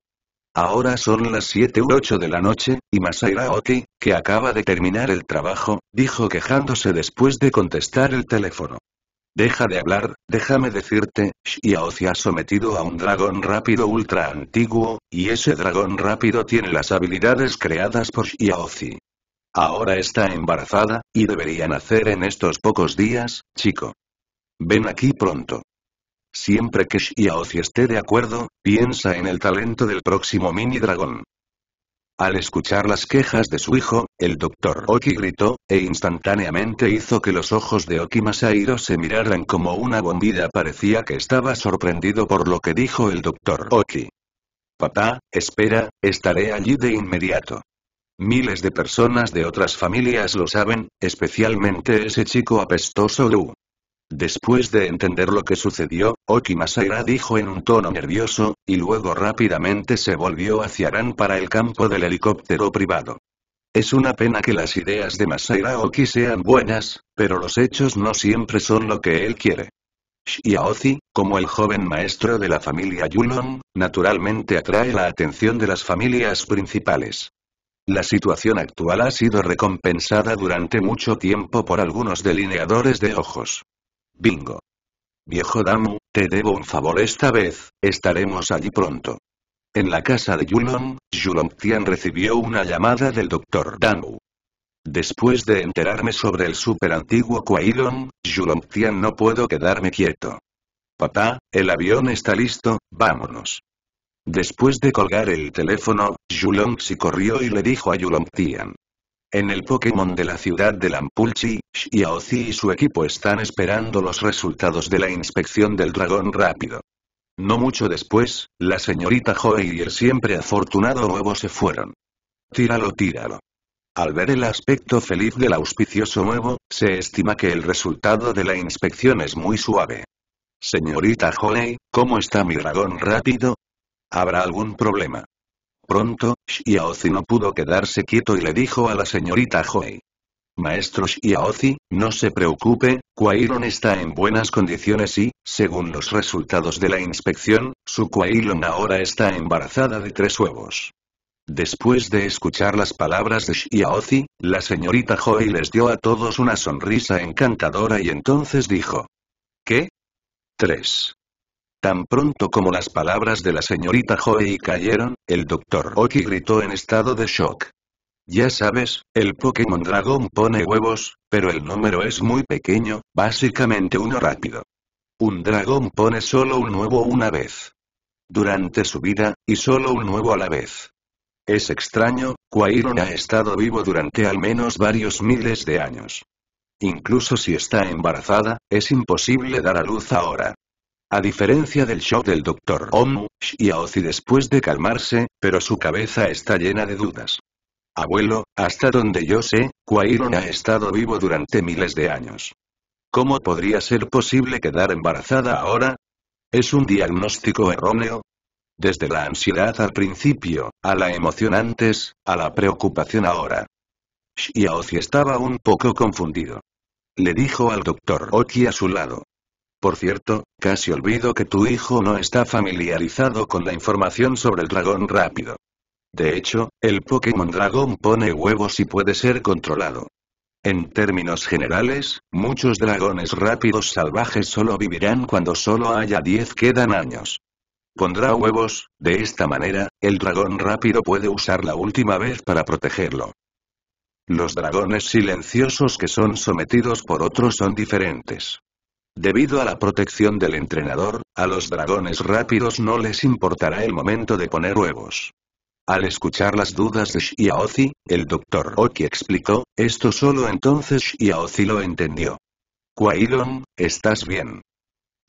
A: Ahora son las 7 u 8 de la noche, y Masaira Oti, que acaba de terminar el trabajo, dijo quejándose después de contestar el teléfono. Deja de hablar, déjame decirte, Shiaozi ha sometido a un dragón rápido ultra antiguo, y ese dragón rápido tiene las habilidades creadas por Shiaozi. Ahora está embarazada, y debería nacer en estos pocos días, chico. Ven aquí pronto. Siempre que Shiaozi esté de acuerdo, piensa en el talento del próximo mini dragón. Al escuchar las quejas de su hijo, el doctor Oki gritó, e instantáneamente hizo que los ojos de Oki Masahiro se miraran como una bombilla parecía que estaba sorprendido por lo que dijo el doctor Oki. Papá, espera, estaré allí de inmediato. Miles de personas de otras familias lo saben, especialmente ese chico apestoso Lu. Después de entender lo que sucedió, Oki Masaira dijo en un tono nervioso, y luego rápidamente se volvió hacia Aran para el campo del helicóptero privado. Es una pena que las ideas de Masaira Oki sean buenas, pero los hechos no siempre son lo que él quiere. Shiaozi, como el joven maestro de la familia Yulon, naturalmente atrae la atención de las familias principales. La situación actual ha sido recompensada durante mucho tiempo por algunos delineadores de ojos. Bingo. Viejo Damu, te debo un favor esta vez, estaremos allí pronto. En la casa de Yulong, Yulong Tian recibió una llamada del doctor Damu. Después de enterarme sobre el antiguo Kuailong, Yulong Tian no puedo quedarme quieto. Papá, el avión está listo, vámonos. Después de colgar el teléfono, Yulong si corrió y le dijo a Yulong Tian. En el Pokémon de la ciudad de Lampulchi, Xiaozi y su equipo están esperando los resultados de la inspección del dragón rápido. No mucho después, la señorita Joey y el siempre afortunado huevo se fueron. Tíralo, tíralo. Al ver el aspecto feliz del auspicioso huevo, se estima que el resultado de la inspección es muy suave. Señorita Joey, ¿cómo está mi dragón rápido? ¿Habrá algún problema? Pronto, Xiaozi no pudo quedarse quieto y le dijo a la señorita Joy. Maestro Shiaozi, no se preocupe, Kuairon está en buenas condiciones y, según los resultados de la inspección, su Kuairon ahora está embarazada de tres huevos. Después de escuchar las palabras de Shiaozi, la señorita Joy les dio a todos una sonrisa encantadora y entonces dijo. ¿Qué? 3. Tan pronto como las palabras de la señorita Joey cayeron, el doctor Oki gritó en estado de shock. Ya sabes, el Pokémon Dragón pone huevos, pero el número es muy pequeño, básicamente uno rápido. Un dragón pone solo un huevo una vez. Durante su vida, y solo un huevo a la vez. Es extraño, Quairon ha estado vivo durante al menos varios miles de años. Incluso si está embarazada, es imposible dar a luz ahora. A diferencia del shock del Dr. Om, Xiaozi después de calmarse, pero su cabeza está llena de dudas. Abuelo, hasta donde yo sé, Quairon ha estado vivo durante miles de años. ¿Cómo podría ser posible quedar embarazada ahora? ¿Es un diagnóstico erróneo? Desde la ansiedad al principio, a la emoción antes, a la preocupación ahora. Shiaozi estaba un poco confundido. Le dijo al doctor Oki a su lado. Por cierto, casi olvido que tu hijo no está familiarizado con la información sobre el dragón rápido. De hecho, el Pokémon Dragón pone huevos y puede ser controlado. En términos generales, muchos dragones rápidos salvajes solo vivirán cuando solo haya 10 quedan años. Pondrá huevos, de esta manera, el dragón rápido puede usar la última vez para protegerlo. Los dragones silenciosos que son sometidos por otros son diferentes. Debido a la protección del entrenador, a los dragones rápidos no les importará el momento de poner huevos. Al escuchar las dudas de Shiaozi, el doctor Oki explicó, esto solo entonces Shiaozi lo entendió. Quailon, estás bien.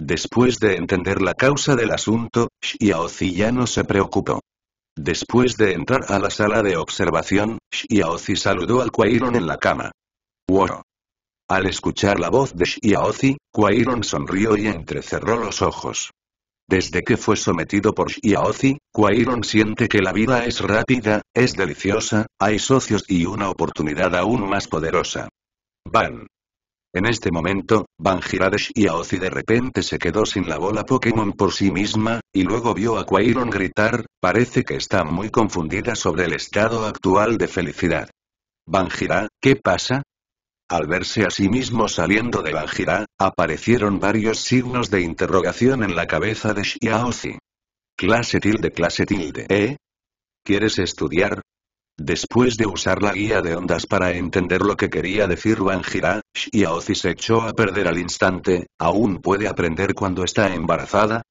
A: Después de entender la causa del asunto, Shiaozi ya no se preocupó. Después de entrar a la sala de observación, Shiaozi saludó al Quailon en la cama. Wow. Al escuchar la voz de Shiaozi, Quairon sonrió y entrecerró los ojos. Desde que fue sometido por Xiaozi, Quairon siente que la vida es rápida, es deliciosa, hay socios y una oportunidad aún más poderosa. Van. En este momento, Van de Xiaozi de repente se quedó sin la bola Pokémon por sí misma, y luego vio a Quairon gritar, parece que está muy confundida sobre el estado actual de felicidad. Van ¿qué pasa? Al verse a sí mismo saliendo de Banjira, aparecieron varios signos de interrogación en la cabeza de Shiaozi. Clase tilde clase tilde, ¿eh? ¿Quieres estudiar? Después de usar la guía de ondas para entender lo que quería decir Banjira, Shiaozi se echó a perder al instante, ¿aún puede aprender cuando está embarazada?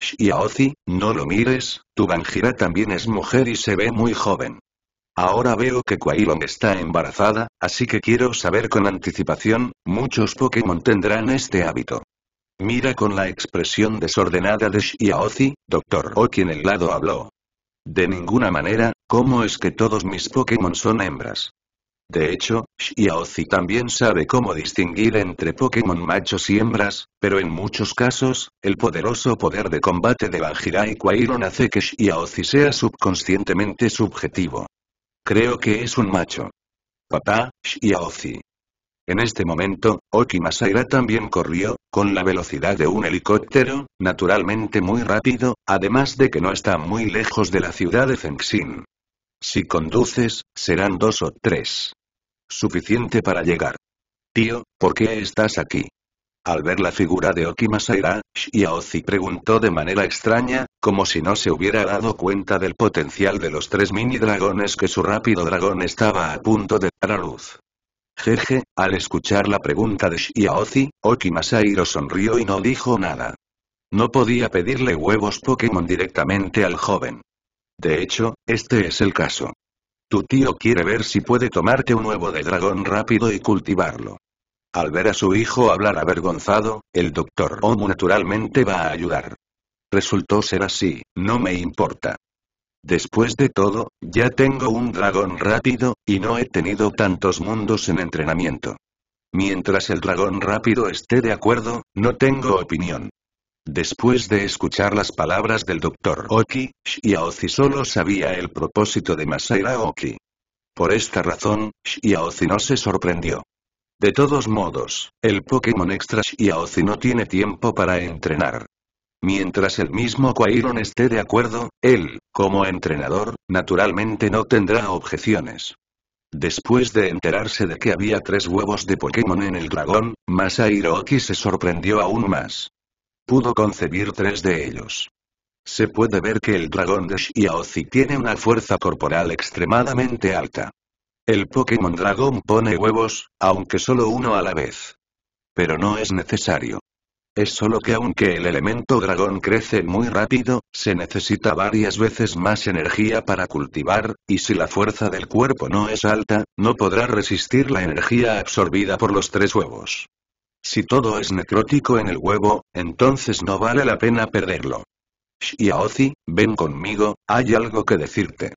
A: Shiaozi, no lo mires, tu Banjira también es mujer y se ve muy joven. Ahora veo que Quailon está embarazada, así que quiero saber con anticipación, muchos Pokémon tendrán este hábito. Mira con la expresión desordenada de Shiaozi, Doctor O quien el lado habló. De ninguna manera, ¿cómo es que todos mis Pokémon son hembras? De hecho, Shiaozi también sabe cómo distinguir entre Pokémon machos y hembras, pero en muchos casos, el poderoso poder de combate de Banjira y hace que Shiaozi sea subconscientemente subjetivo. Creo que es un macho. Papá, Shiaozi. En este momento, Oki también corrió, con la velocidad de un helicóptero, naturalmente muy rápido, además de que no está muy lejos de la ciudad de Fengxin. Si conduces, serán dos o tres. Suficiente para llegar. Tío, ¿por qué estás aquí? Al ver la figura de Okimasaira, Xiaozi preguntó de manera extraña, como si no se hubiera dado cuenta del potencial de los tres mini dragones que su rápido dragón estaba a punto de dar a luz. Jeje, al escuchar la pregunta de oki Okimasairo sonrió y no dijo nada. No podía pedirle huevos Pokémon directamente al joven. De hecho, este es el caso. Tu tío quiere ver si puede tomarte un huevo de dragón rápido y cultivarlo. Al ver a su hijo hablar avergonzado, el doctor Omu naturalmente va a ayudar. Resultó ser así, no me importa. Después de todo, ya tengo un dragón rápido, y no he tenido tantos mundos en entrenamiento. Mientras el dragón rápido esté de acuerdo, no tengo opinión. Después de escuchar las palabras del doctor Oki, Shiaozi solo sabía el propósito de Masaira Oki. Por esta razón, Shiaozi no se sorprendió. De todos modos, el Pokémon Extra Shiaozi no tiene tiempo para entrenar. Mientras el mismo Quairon esté de acuerdo, él, como entrenador, naturalmente no tendrá objeciones. Después de enterarse de que había tres huevos de Pokémon en el dragón, Masahiro se sorprendió aún más. Pudo concebir tres de ellos. Se puede ver que el dragón de Shiaozi tiene una fuerza corporal extremadamente alta. El Pokémon Dragón pone huevos, aunque solo uno a la vez. Pero no es necesario. Es solo que aunque el elemento dragón crece muy rápido, se necesita varias veces más energía para cultivar, y si la fuerza del cuerpo no es alta, no podrá resistir la energía absorbida por los tres huevos. Si todo es necrótico en el huevo, entonces no vale la pena perderlo. Shiaozi, ven conmigo, hay algo que decirte.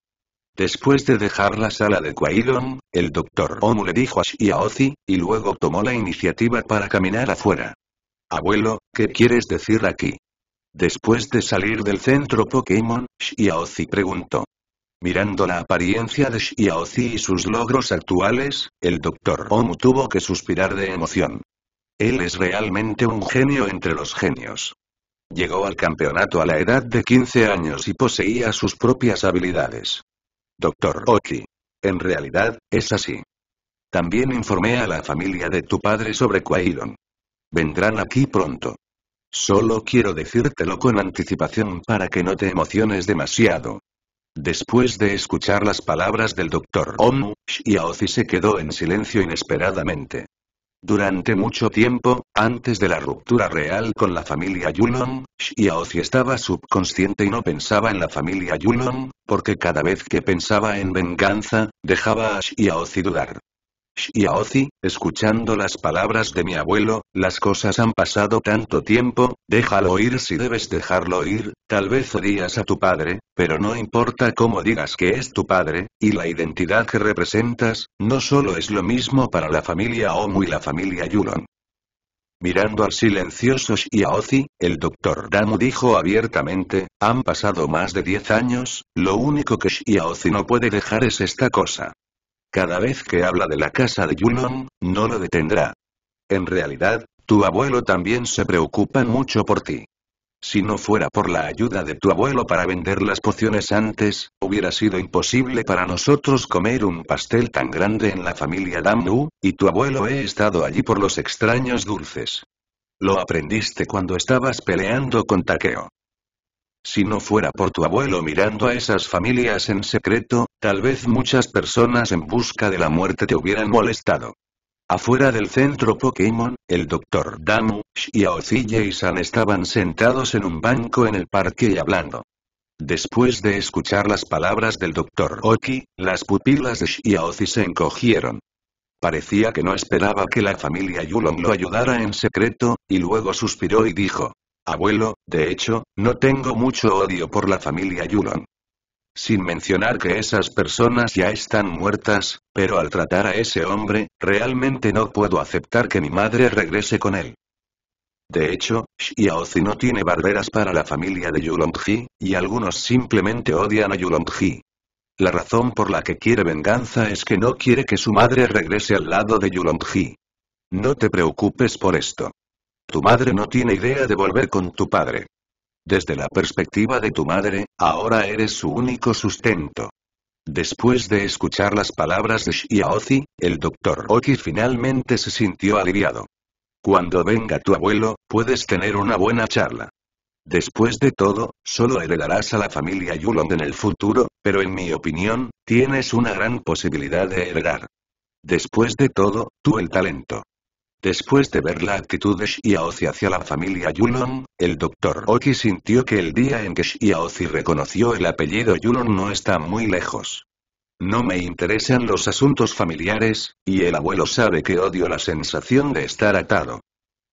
A: Después de dejar la sala de Quaidon, el doctor Omu le dijo a Shiaozi, y luego tomó la iniciativa para caminar afuera. Abuelo, ¿qué quieres decir aquí? Después de salir del centro Pokémon, Shiaozi preguntó. Mirando la apariencia de Shiaozi y sus logros actuales, el Dr. Omu tuvo que suspirar de emoción. Él es realmente un genio entre los genios. Llegó al campeonato a la edad de 15 años y poseía sus propias habilidades. Doctor Oki. En realidad, es así. También informé a la familia de tu padre sobre Quailon. Vendrán aquí pronto. Solo quiero decírtelo con anticipación para que no te emociones demasiado. Después de escuchar las palabras del doctor Omu, Xiaozi se quedó en silencio inesperadamente. Durante mucho tiempo, antes de la ruptura real con la familia Yulon, Xiaozi estaba subconsciente y no pensaba en la familia Yulon, porque cada vez que pensaba en venganza, dejaba a Xiaozi dudar. Ozi, escuchando las palabras de mi abuelo, las cosas han pasado tanto tiempo, déjalo ir si debes dejarlo ir, tal vez odias a tu padre, pero no importa cómo digas que es tu padre, y la identidad que representas, no solo es lo mismo para la familia Omu y la familia Yulon. Mirando al silencioso Shiaozi, el doctor Damu dijo abiertamente, han pasado más de 10 años, lo único que Shiaozi no puede dejar es esta cosa. Cada vez que habla de la casa de Yulon, no lo detendrá. En realidad, tu abuelo también se preocupa mucho por ti. Si no fuera por la ayuda de tu abuelo para vender las pociones antes, hubiera sido imposible para nosotros comer un pastel tan grande en la familia Damu, y tu abuelo he estado allí por los extraños dulces. Lo aprendiste cuando estabas peleando con Takeo. Si no fuera por tu abuelo mirando a esas familias en secreto, tal vez muchas personas en busca de la muerte te hubieran molestado. Afuera del centro Pokémon, el Dr. Damu, Xiaozi y San estaban sentados en un banco en el parque y hablando. Después de escuchar las palabras del Dr. Oki, las pupilas de Xiaozi se encogieron. Parecía que no esperaba que la familia Yulong lo ayudara en secreto, y luego suspiró y dijo, Abuelo, de hecho, no tengo mucho odio por la familia Yulon. Sin mencionar que esas personas ya están muertas, pero al tratar a ese hombre, realmente no puedo aceptar que mi madre regrese con él. De hecho, Xiaozi no tiene barreras para la familia de Yulongji, y algunos simplemente odian a Yulongji. La razón por la que quiere venganza es que no quiere que su madre regrese al lado de Yulongji. No te preocupes por esto. Tu madre no tiene idea de volver con tu padre. Desde la perspectiva de tu madre, ahora eres su único sustento. Después de escuchar las palabras de Shiaozi, el doctor Oki finalmente se sintió aliviado. Cuando venga tu abuelo, puedes tener una buena charla. Después de todo, solo heredarás a la familia Yulong en el futuro, pero en mi opinión, tienes una gran posibilidad de heredar. Después de todo, tú el talento. Después de ver la actitud de Shiaozi hacia la familia Yulon, el doctor Oki sintió que el día en que Shiaozi reconoció el apellido Yulon no está muy lejos. No me interesan los asuntos familiares, y el abuelo sabe que odio la sensación de estar atado.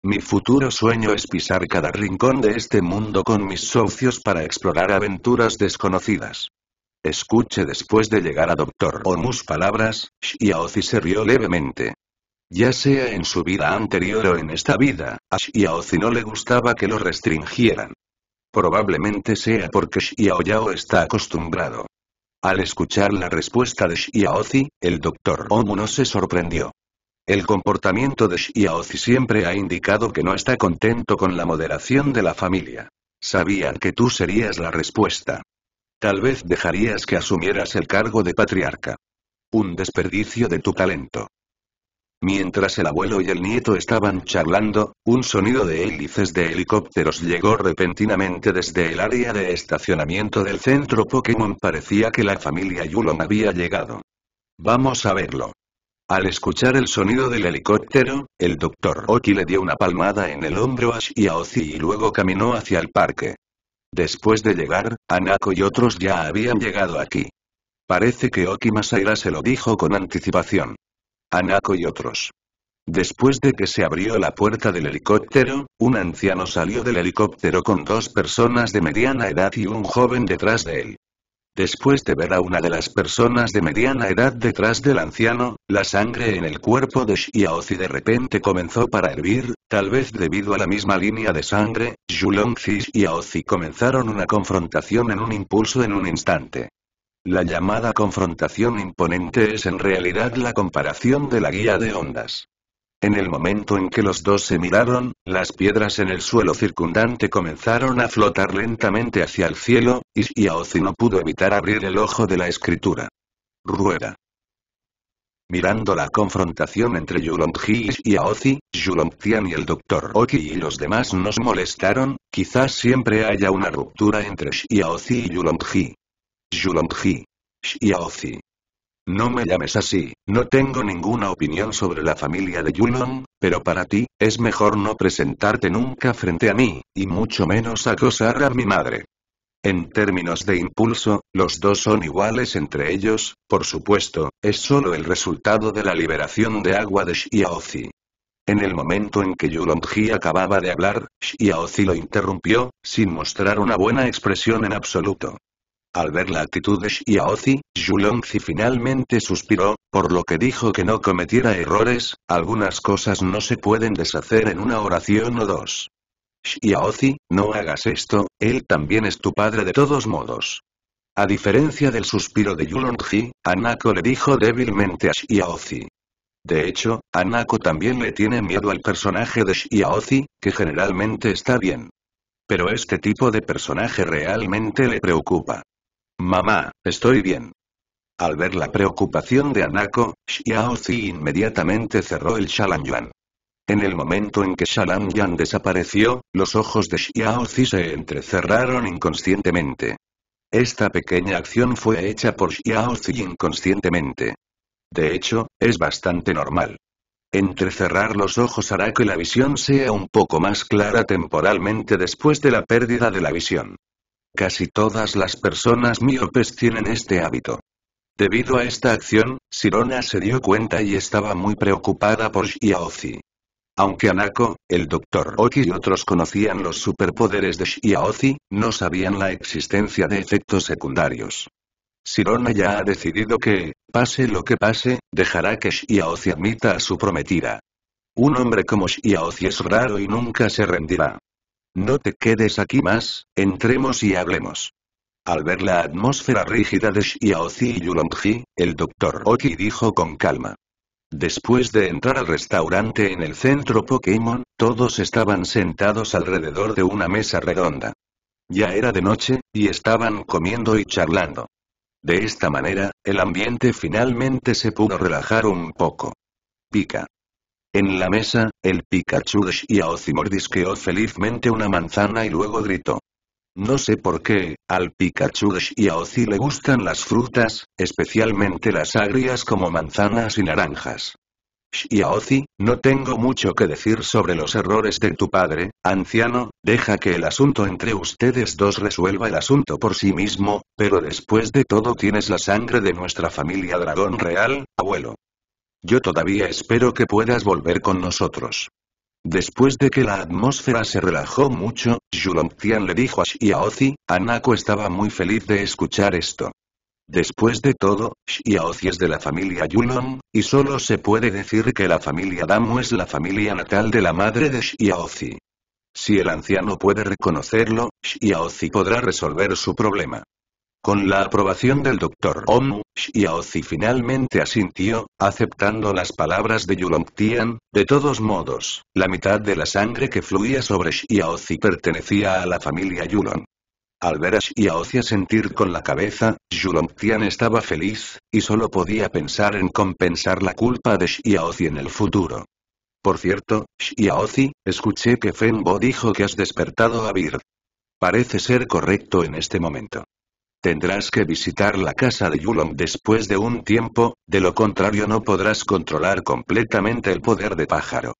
A: Mi futuro sueño es pisar cada rincón de este mundo con mis socios para explorar aventuras desconocidas. Escuche después de llegar a Doctor Omus palabras, Shiaozi se rió levemente. Ya sea en su vida anterior o en esta vida, a Xiaozi no le gustaba que lo restringieran. Probablemente sea porque Xiao Yao está acostumbrado. Al escuchar la respuesta de Xiaozi, el doctor Omu no se sorprendió. El comportamiento de Xiaozi siempre ha indicado que no está contento con la moderación de la familia. Sabía que tú serías la respuesta. Tal vez dejarías que asumieras el cargo de patriarca. Un desperdicio de tu talento. Mientras el abuelo y el nieto estaban charlando, un sonido de hélices de helicópteros llegó repentinamente desde el área de estacionamiento del centro Pokémon. Parecía que la familia Yulon había llegado. Vamos a verlo. Al escuchar el sonido del helicóptero, el doctor Oki le dio una palmada en el hombro a Ash y a Ozzy y luego caminó hacia el parque. Después de llegar, Anako y otros ya habían llegado aquí. Parece que Oki Masaira se lo dijo con anticipación. Anako y otros. Después de que se abrió la puerta del helicóptero, un anciano salió del helicóptero con dos personas de mediana edad y un joven detrás de él. Después de ver a una de las personas de mediana edad detrás del anciano, la sangre en el cuerpo de Xiaozi de repente comenzó para hervir, tal vez debido a la misma línea de sangre, Zhulongzi y Xiaozi comenzaron una confrontación en un impulso en un instante. La llamada confrontación imponente es en realidad la comparación de la guía de ondas. En el momento en que los dos se miraron, las piedras en el suelo circundante comenzaron a flotar lentamente hacia el cielo, y Xiaozi no pudo evitar abrir el ojo de la escritura. Rueda. Mirando la confrontación entre Yulongji y Aozi, Yulongtian y el Dr. Oki y los demás nos molestaron, quizás siempre haya una ruptura entre Xiaozi y Yulongji. Zhulongji. Xiaozi. No me llames así, no tengo ninguna opinión sobre la familia de Yulong, pero para ti, es mejor no presentarte nunca frente a mí, y mucho menos acosar a mi madre. En términos de impulso, los dos son iguales entre ellos, por supuesto, es solo el resultado de la liberación de agua de Xiaozi. En el momento en que Yulongji acababa de hablar, Xiaozi lo interrumpió, sin mostrar una buena expresión en absoluto. Al ver la actitud de Shiaozi, Zhulongzi finalmente suspiró, por lo que dijo que no cometiera errores, algunas cosas no se pueden deshacer en una oración o dos. Xiaozi, no hagas esto, él también es tu padre de todos modos. A diferencia del suspiro de Yulonzi, Anako le dijo débilmente a Shiaozi. De hecho, Anako también le tiene miedo al personaje de Shiaozi, que generalmente está bien. Pero este tipo de personaje realmente le preocupa. Mamá, estoy bien. Al ver la preocupación de Anako, Xiaozi inmediatamente cerró el Yuan. En el momento en que Yuan desapareció, los ojos de Xiao Xiaozi se entrecerraron inconscientemente. Esta pequeña acción fue hecha por Xiao Xiaozi inconscientemente. De hecho, es bastante normal. Entrecerrar los ojos hará que la visión sea un poco más clara temporalmente después de la pérdida de la visión. Casi todas las personas miopes tienen este hábito. Debido a esta acción, Sirona se dio cuenta y estaba muy preocupada por Shiaozi. Aunque Anako, el Dr. Oki y otros conocían los superpoderes de Shiaozi, no sabían la existencia de efectos secundarios. Sirona ya ha decidido que, pase lo que pase, dejará que Shiaozi admita a su prometida. Un hombre como Shiaozi es raro y nunca se rendirá. No te quedes aquí más, entremos y hablemos. Al ver la atmósfera rígida de Xiaozi y Yulongji, el doctor Oki dijo con calma. Después de entrar al restaurante en el centro Pokémon, todos estaban sentados alrededor de una mesa redonda. Ya era de noche, y estaban comiendo y charlando. De esta manera, el ambiente finalmente se pudo relajar un poco. Pika, en la mesa, el Pikachu y Aozi mordisqueó felizmente una manzana y luego gritó. No sé por qué, al Pikachu de Shiaozi le gustan las frutas, especialmente las agrias como manzanas y naranjas. Y Shiaozi, no tengo mucho que decir sobre los errores de tu padre, anciano, deja que el asunto entre ustedes dos resuelva el asunto por sí mismo, pero después de todo tienes la sangre de nuestra familia dragón real, abuelo. Yo todavía espero que puedas volver con nosotros. Después de que la atmósfera se relajó mucho, Tian le dijo a Xiaozi, Anako estaba muy feliz de escuchar esto. Después de todo, Xiaozi es de la familia Yulong, y solo se puede decir que la familia Damu es la familia natal de la madre de Xiaozi. Si el anciano puede reconocerlo, Xiaozi podrá resolver su problema. Con la aprobación del doctor Om, Xiaozi finalmente asintió, aceptando las palabras de Tian, de todos modos, la mitad de la sangre que fluía sobre Xiaozi pertenecía a la familia Yulong. Al ver a Xiaozi sentir con la cabeza, Tian estaba feliz, y solo podía pensar en compensar la culpa de Xiaozi en el futuro. Por cierto, Xiaozi, escuché que Fenbo dijo que has despertado a Bird. Parece ser correcto en este momento. Tendrás que visitar la casa de Yulong después de un tiempo, de lo contrario no podrás controlar completamente el poder de pájaro.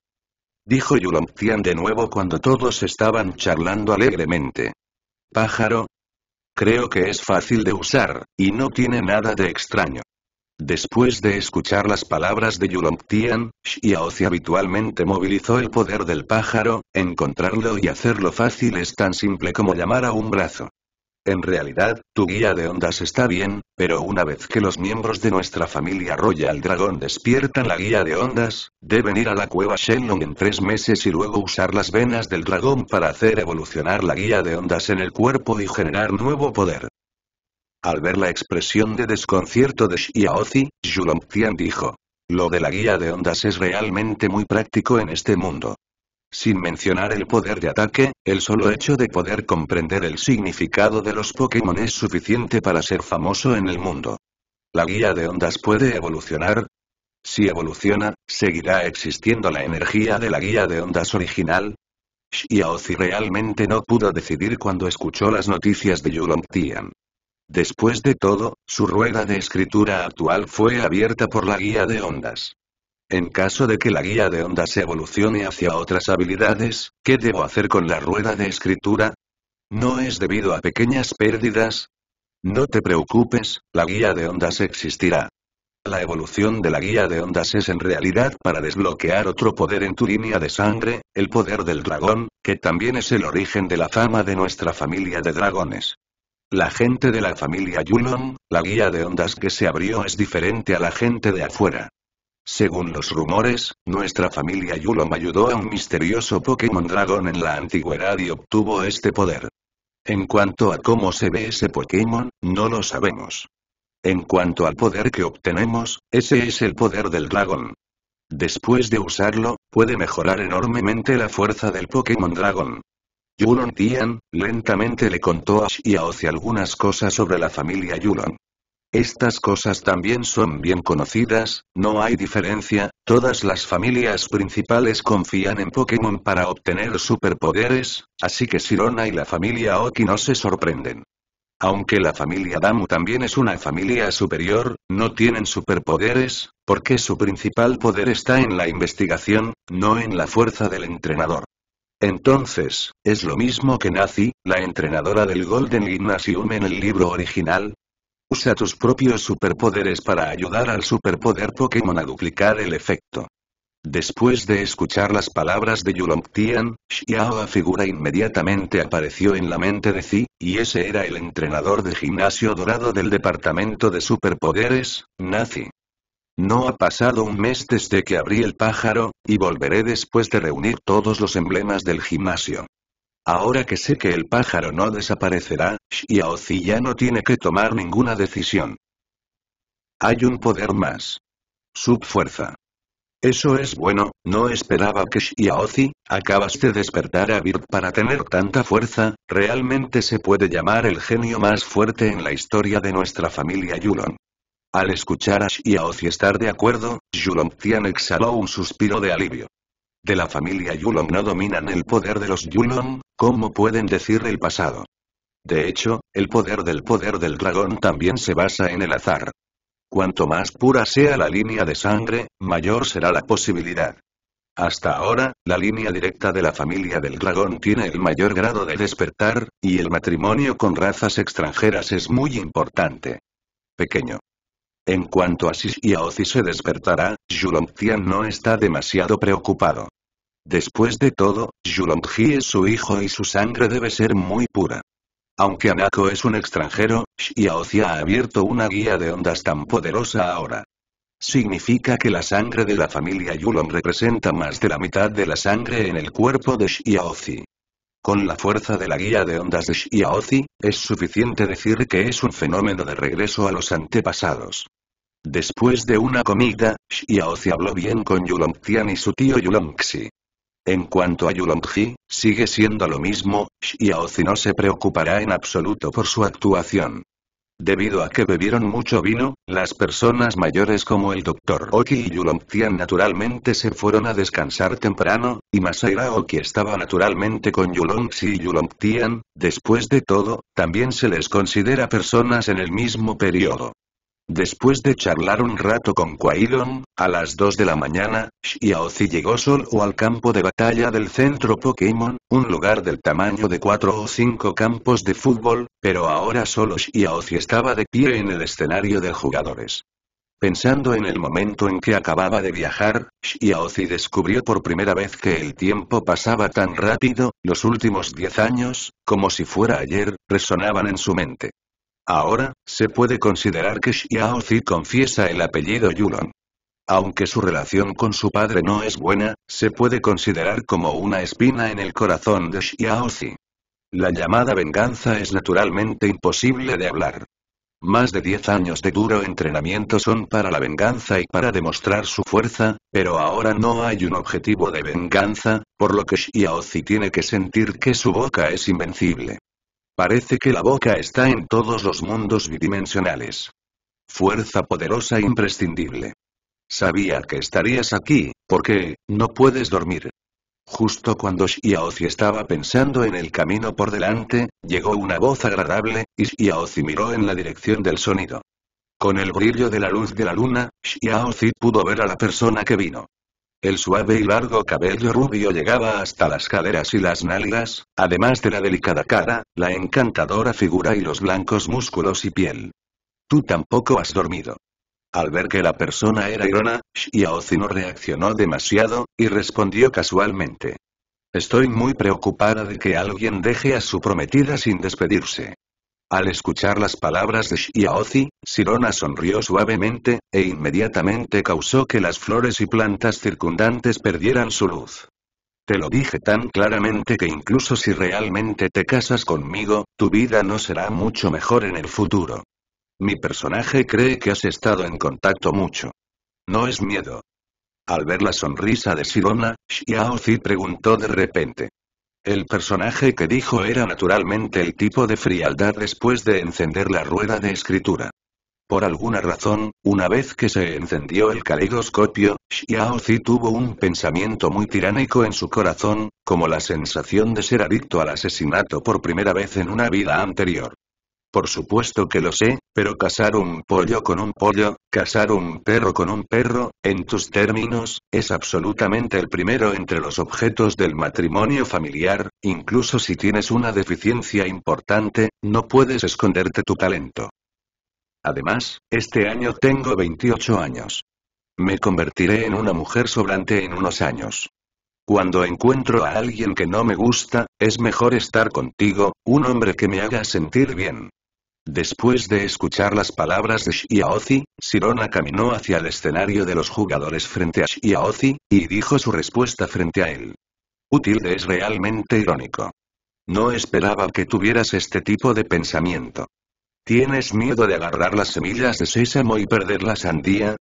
A: Dijo Yulon Tian de nuevo cuando todos estaban charlando alegremente. Pájaro. Creo que es fácil de usar, y no tiene nada de extraño. Después de escuchar las palabras de Yulong Tian, Xiaozi habitualmente movilizó el poder del pájaro, encontrarlo y hacerlo fácil es tan simple como llamar a un brazo. En realidad, tu guía de ondas está bien, pero una vez que los miembros de nuestra familia Royal Dragon despiertan la guía de ondas, deben ir a la cueva Shenlong en tres meses y luego usar las venas del dragón para hacer evolucionar la guía de ondas en el cuerpo y generar nuevo poder. Al ver la expresión de desconcierto de Xiaozi, Zhulong Tian dijo. Lo de la guía de ondas es realmente muy práctico en este mundo. Sin mencionar el poder de ataque, el solo hecho de poder comprender el significado de los Pokémon es suficiente para ser famoso en el mundo. ¿La guía de ondas puede evolucionar? Si evoluciona, ¿seguirá existiendo la energía de la guía de ondas original? Xiaozi realmente no pudo decidir cuando escuchó las noticias de Tian. Después de todo, su rueda de escritura actual fue abierta por la guía de ondas. En caso de que la guía de Ondas evolucione hacia otras habilidades, ¿qué debo hacer con la rueda de escritura? ¿No es debido a pequeñas pérdidas? No te preocupes, la guía de ondas existirá. La evolución de la guía de ondas es en realidad para desbloquear otro poder en tu línea de sangre, el poder del dragón, que también es el origen de la fama de nuestra familia de dragones. La gente de la familia Yulon, la guía de ondas que se abrió es diferente a la gente de afuera. Según los rumores, nuestra familia Yulon ayudó a un misterioso Pokémon dragón en la antigüedad y obtuvo este poder. En cuanto a cómo se ve ese Pokémon, no lo sabemos. En cuanto al poder que obtenemos, ese es el poder del dragón. Después de usarlo, puede mejorar enormemente la fuerza del Pokémon dragón. Yulon Tian, lentamente le contó a Xiao algunas cosas sobre la familia Yulon. Estas cosas también son bien conocidas, no hay diferencia, todas las familias principales confían en Pokémon para obtener superpoderes, así que Sirona y la familia Oki no se sorprenden. Aunque la familia Damu también es una familia superior, no tienen superpoderes, porque su principal poder está en la investigación, no en la fuerza del entrenador. Entonces, es lo mismo que Nazi, la entrenadora del Golden Gymnasium en el libro original, Usa tus propios superpoderes para ayudar al superpoder Pokémon a duplicar el efecto. Después de escuchar las palabras de Yulongtian, a figura inmediatamente apareció en la mente de Zi, y ese era el entrenador de gimnasio dorado del departamento de superpoderes, Nazi. No ha pasado un mes desde que abrí el pájaro, y volveré después de reunir todos los emblemas del gimnasio. Ahora que sé que el pájaro no desaparecerá, Shiaozi ya no tiene que tomar ninguna decisión. Hay un poder más. Subfuerza. Eso es bueno, no esperaba que Shiaozi, acabaste de despertar a Bird para tener tanta fuerza, realmente se puede llamar el genio más fuerte en la historia de nuestra familia Yulon. Al escuchar a Shiaozi estar de acuerdo, Yulon Tian exhaló un suspiro de alivio de la familia Yulon no dominan el poder de los Yulon, como pueden decir el pasado? De hecho, el poder del poder del dragón también se basa en el azar. Cuanto más pura sea la línea de sangre, mayor será la posibilidad. Hasta ahora, la línea directa de la familia del dragón tiene el mayor grado de despertar, y el matrimonio con razas extranjeras es muy importante. Pequeño. En cuanto a Xiaozi se despertará, Yulongtian no está demasiado preocupado. Después de todo, Ji es su hijo y su sangre debe ser muy pura. Aunque Anako es un extranjero, Xiaozi ha abierto una guía de ondas tan poderosa ahora. Significa que la sangre de la familia Yulong representa más de la mitad de la sangre en el cuerpo de Xiaozi. Con la fuerza de la guía de ondas de Xiaozi, es suficiente decir que es un fenómeno de regreso a los antepasados. Después de una comida, Xiaozi habló bien con Yulongtian y su tío Yulongxi. En cuanto a Yulongji, sigue siendo lo mismo, Xiaozi no se preocupará en absoluto por su actuación. Debido a que bebieron mucho vino, las personas mayores como el Dr. Oki y Yulongtian naturalmente se fueron a descansar temprano, y Masaira Oki estaba naturalmente con Yulongxi y Yulongtian, después de todo, también se les considera personas en el mismo periodo. Después de charlar un rato con Quailon, a las 2 de la mañana, Xiaozi llegó solo al campo de batalla del centro Pokémon, un lugar del tamaño de cuatro o cinco campos de fútbol, pero ahora solo Xiaozi estaba de pie en el escenario de jugadores. Pensando en el momento en que acababa de viajar, Xiaozi descubrió por primera vez que el tiempo pasaba tan rápido, los últimos 10 años, como si fuera ayer, resonaban en su mente. Ahora, se puede considerar que Xiaozi confiesa el apellido Yulon. Aunque su relación con su padre no es buena, se puede considerar como una espina en el corazón de Xiaozi. La llamada venganza es naturalmente imposible de hablar. Más de 10 años de duro entrenamiento son para la venganza y para demostrar su fuerza, pero ahora no hay un objetivo de venganza, por lo que Xiaozi tiene que sentir que su boca es invencible. Parece que la boca está en todos los mundos bidimensionales. Fuerza poderosa imprescindible. Sabía que estarías aquí, porque, no puedes dormir. Justo cuando Xiaozi estaba pensando en el camino por delante, llegó una voz agradable, y Xiaozi miró en la dirección del sonido. Con el brillo de la luz de la luna, Xiaozi pudo ver a la persona que vino. El suave y largo cabello rubio llegaba hasta las caderas y las nalgas, además de la delicada cara, la encantadora figura y los blancos músculos y piel. Tú tampoco has dormido. Al ver que la persona era Irona, Xiaozi no reaccionó demasiado, y respondió casualmente. Estoy muy preocupada de que alguien deje a su prometida sin despedirse. Al escuchar las palabras de Xiaozi, Sirona sonrió suavemente, e inmediatamente causó que las flores y plantas circundantes perdieran su luz. Te lo dije tan claramente que incluso si realmente te casas conmigo, tu vida no será mucho mejor en el futuro. Mi personaje cree que has estado en contacto mucho. No es miedo. Al ver la sonrisa de Sirona, Xiaozi preguntó de repente. El personaje que dijo era naturalmente el tipo de frialdad después de encender la rueda de escritura. Por alguna razón, una vez que se encendió el caleidoscopio, Xiaozi tuvo un pensamiento muy tiránico en su corazón, como la sensación de ser adicto al asesinato por primera vez en una vida anterior. Por supuesto que lo sé, pero casar un pollo con un pollo, casar un perro con un perro, en tus términos, es absolutamente el primero entre los objetos del matrimonio familiar, incluso si tienes una deficiencia importante, no puedes esconderte tu talento. Además, este año tengo 28 años. Me convertiré en una mujer sobrante en unos años. Cuando encuentro a alguien que no me gusta, es mejor estar contigo, un hombre que me haga sentir bien. Después de escuchar las palabras de Xiaozi, Sirona caminó hacia el escenario de los jugadores frente a Xiaozi, y dijo su respuesta frente a él. Utilde es realmente irónico. No esperaba que tuvieras este tipo de pensamiento. ¿Tienes miedo de agarrar las semillas de sésamo y perder la sandía?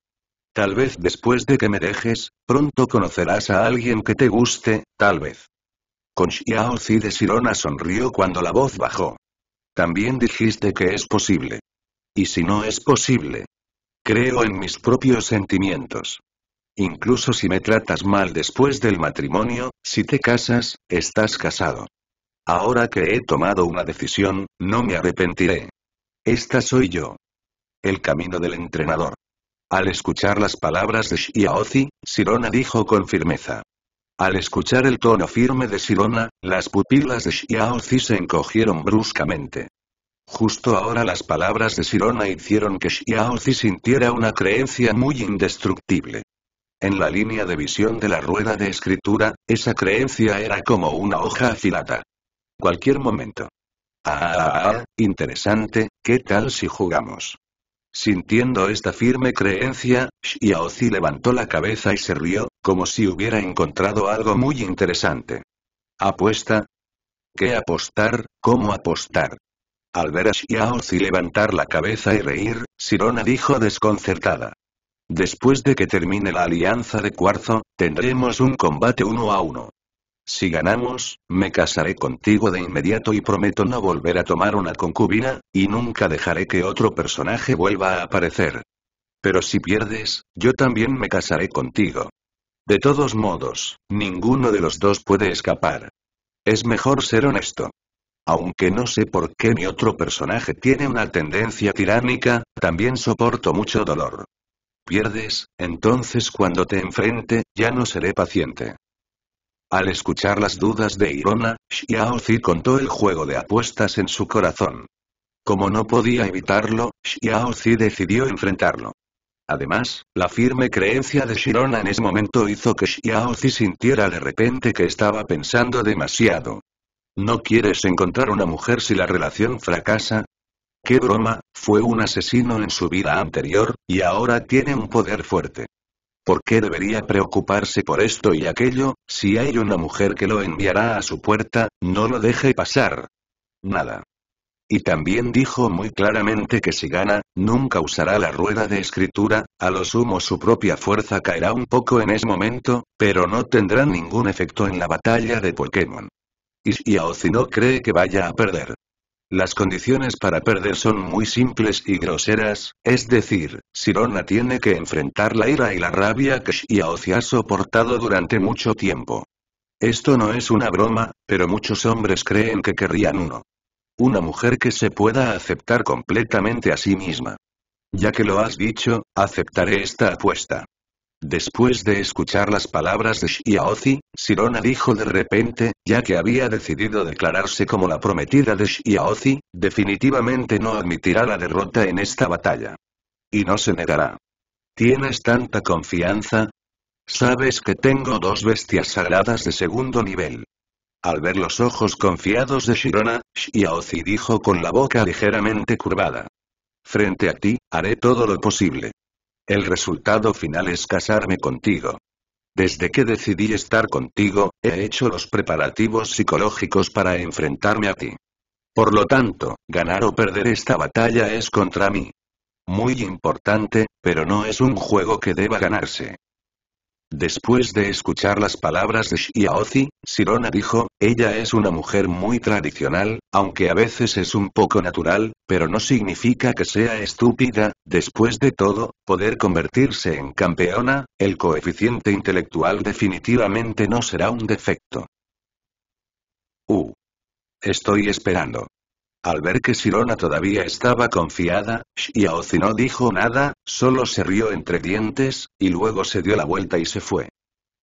A: Tal vez después de que me dejes, pronto conocerás a alguien que te guste, tal vez. Con Xiaozi de Sirona sonrió cuando la voz bajó. También dijiste que es posible. ¿Y si no es posible? Creo en mis propios sentimientos. Incluso si me tratas mal después del matrimonio, si te casas, estás casado. Ahora que he tomado una decisión, no me arrepentiré. Esta soy yo. El camino del entrenador. Al escuchar las palabras de Shiaozi, Sirona dijo con firmeza. Al escuchar el tono firme de Sirona, las pupilas de Xiao se encogieron bruscamente. Justo ahora las palabras de Sirona hicieron que Xiao sintiera una creencia muy indestructible. En la línea de visión de la rueda de escritura, esa creencia era como una hoja afilada. Cualquier momento. ah, ah, ah, ah interesante, ¿qué tal si jugamos? Sintiendo esta firme creencia, Xiaozi levantó la cabeza y se rió, como si hubiera encontrado algo muy interesante. ¿Apuesta? ¿Qué apostar? ¿Cómo apostar? Al ver a Xiaozi levantar la cabeza y reír, Sirona dijo desconcertada. Después de que termine la alianza de cuarzo, tendremos un combate uno a uno. Si ganamos, me casaré contigo de inmediato y prometo no volver a tomar una concubina, y nunca dejaré que otro personaje vuelva a aparecer. Pero si pierdes, yo también me casaré contigo. De todos modos, ninguno de los dos puede escapar. Es mejor ser honesto. Aunque no sé por qué mi otro personaje tiene una tendencia tiránica, también soporto mucho dolor. Pierdes, entonces cuando te enfrente, ya no seré paciente. Al escuchar las dudas de Irona, Xiaozi contó el juego de apuestas en su corazón. Como no podía evitarlo, Xiaozi decidió enfrentarlo. Además, la firme creencia de Shirona en ese momento hizo que Xiaozi sintiera de repente que estaba pensando demasiado. ¿No quieres encontrar una mujer si la relación fracasa? ¡Qué broma! Fue un asesino en su vida anterior, y ahora tiene un poder fuerte. ¿Por qué debería preocuparse por esto y aquello? Si hay una mujer que lo enviará a su puerta, no lo deje pasar. Nada. Y también dijo muy claramente que si gana, nunca usará la rueda de escritura, a lo sumo su propia fuerza caerá un poco en ese momento, pero no tendrá ningún efecto en la batalla de Pokémon. Y si no cree que vaya a perder, las condiciones para perder son muy simples y groseras, es decir, Sirona tiene que enfrentar la ira y la rabia que Xiao ha soportado durante mucho tiempo. Esto no es una broma, pero muchos hombres creen que querrían uno. Una mujer que se pueda aceptar completamente a sí misma. Ya que lo has dicho, aceptaré esta apuesta. Después de escuchar las palabras de Shiaozi, Shirona dijo de repente, ya que había decidido declararse como la prometida de Shiaozi, definitivamente no admitirá la derrota en esta batalla. Y no se negará. ¿Tienes tanta confianza? Sabes que tengo dos bestias sagradas de segundo nivel. Al ver los ojos confiados de Shirona, Shiaozi dijo con la boca ligeramente curvada. Frente a ti, haré todo lo posible. El resultado final es casarme contigo. Desde que decidí estar contigo, he hecho los preparativos psicológicos para enfrentarme a ti. Por lo tanto, ganar o perder esta batalla es contra mí. Muy importante, pero no es un juego que deba ganarse. Después de escuchar las palabras de Xiaozi, Sirona dijo, ella es una mujer muy tradicional, aunque a veces es un poco natural, pero no significa que sea estúpida, después de todo, poder convertirse en campeona, el coeficiente intelectual definitivamente no será un defecto. Uh. Estoy esperando. Al ver que Sirona todavía estaba confiada, Xiaozi no dijo nada, solo se rió entre dientes, y luego se dio la vuelta y se fue.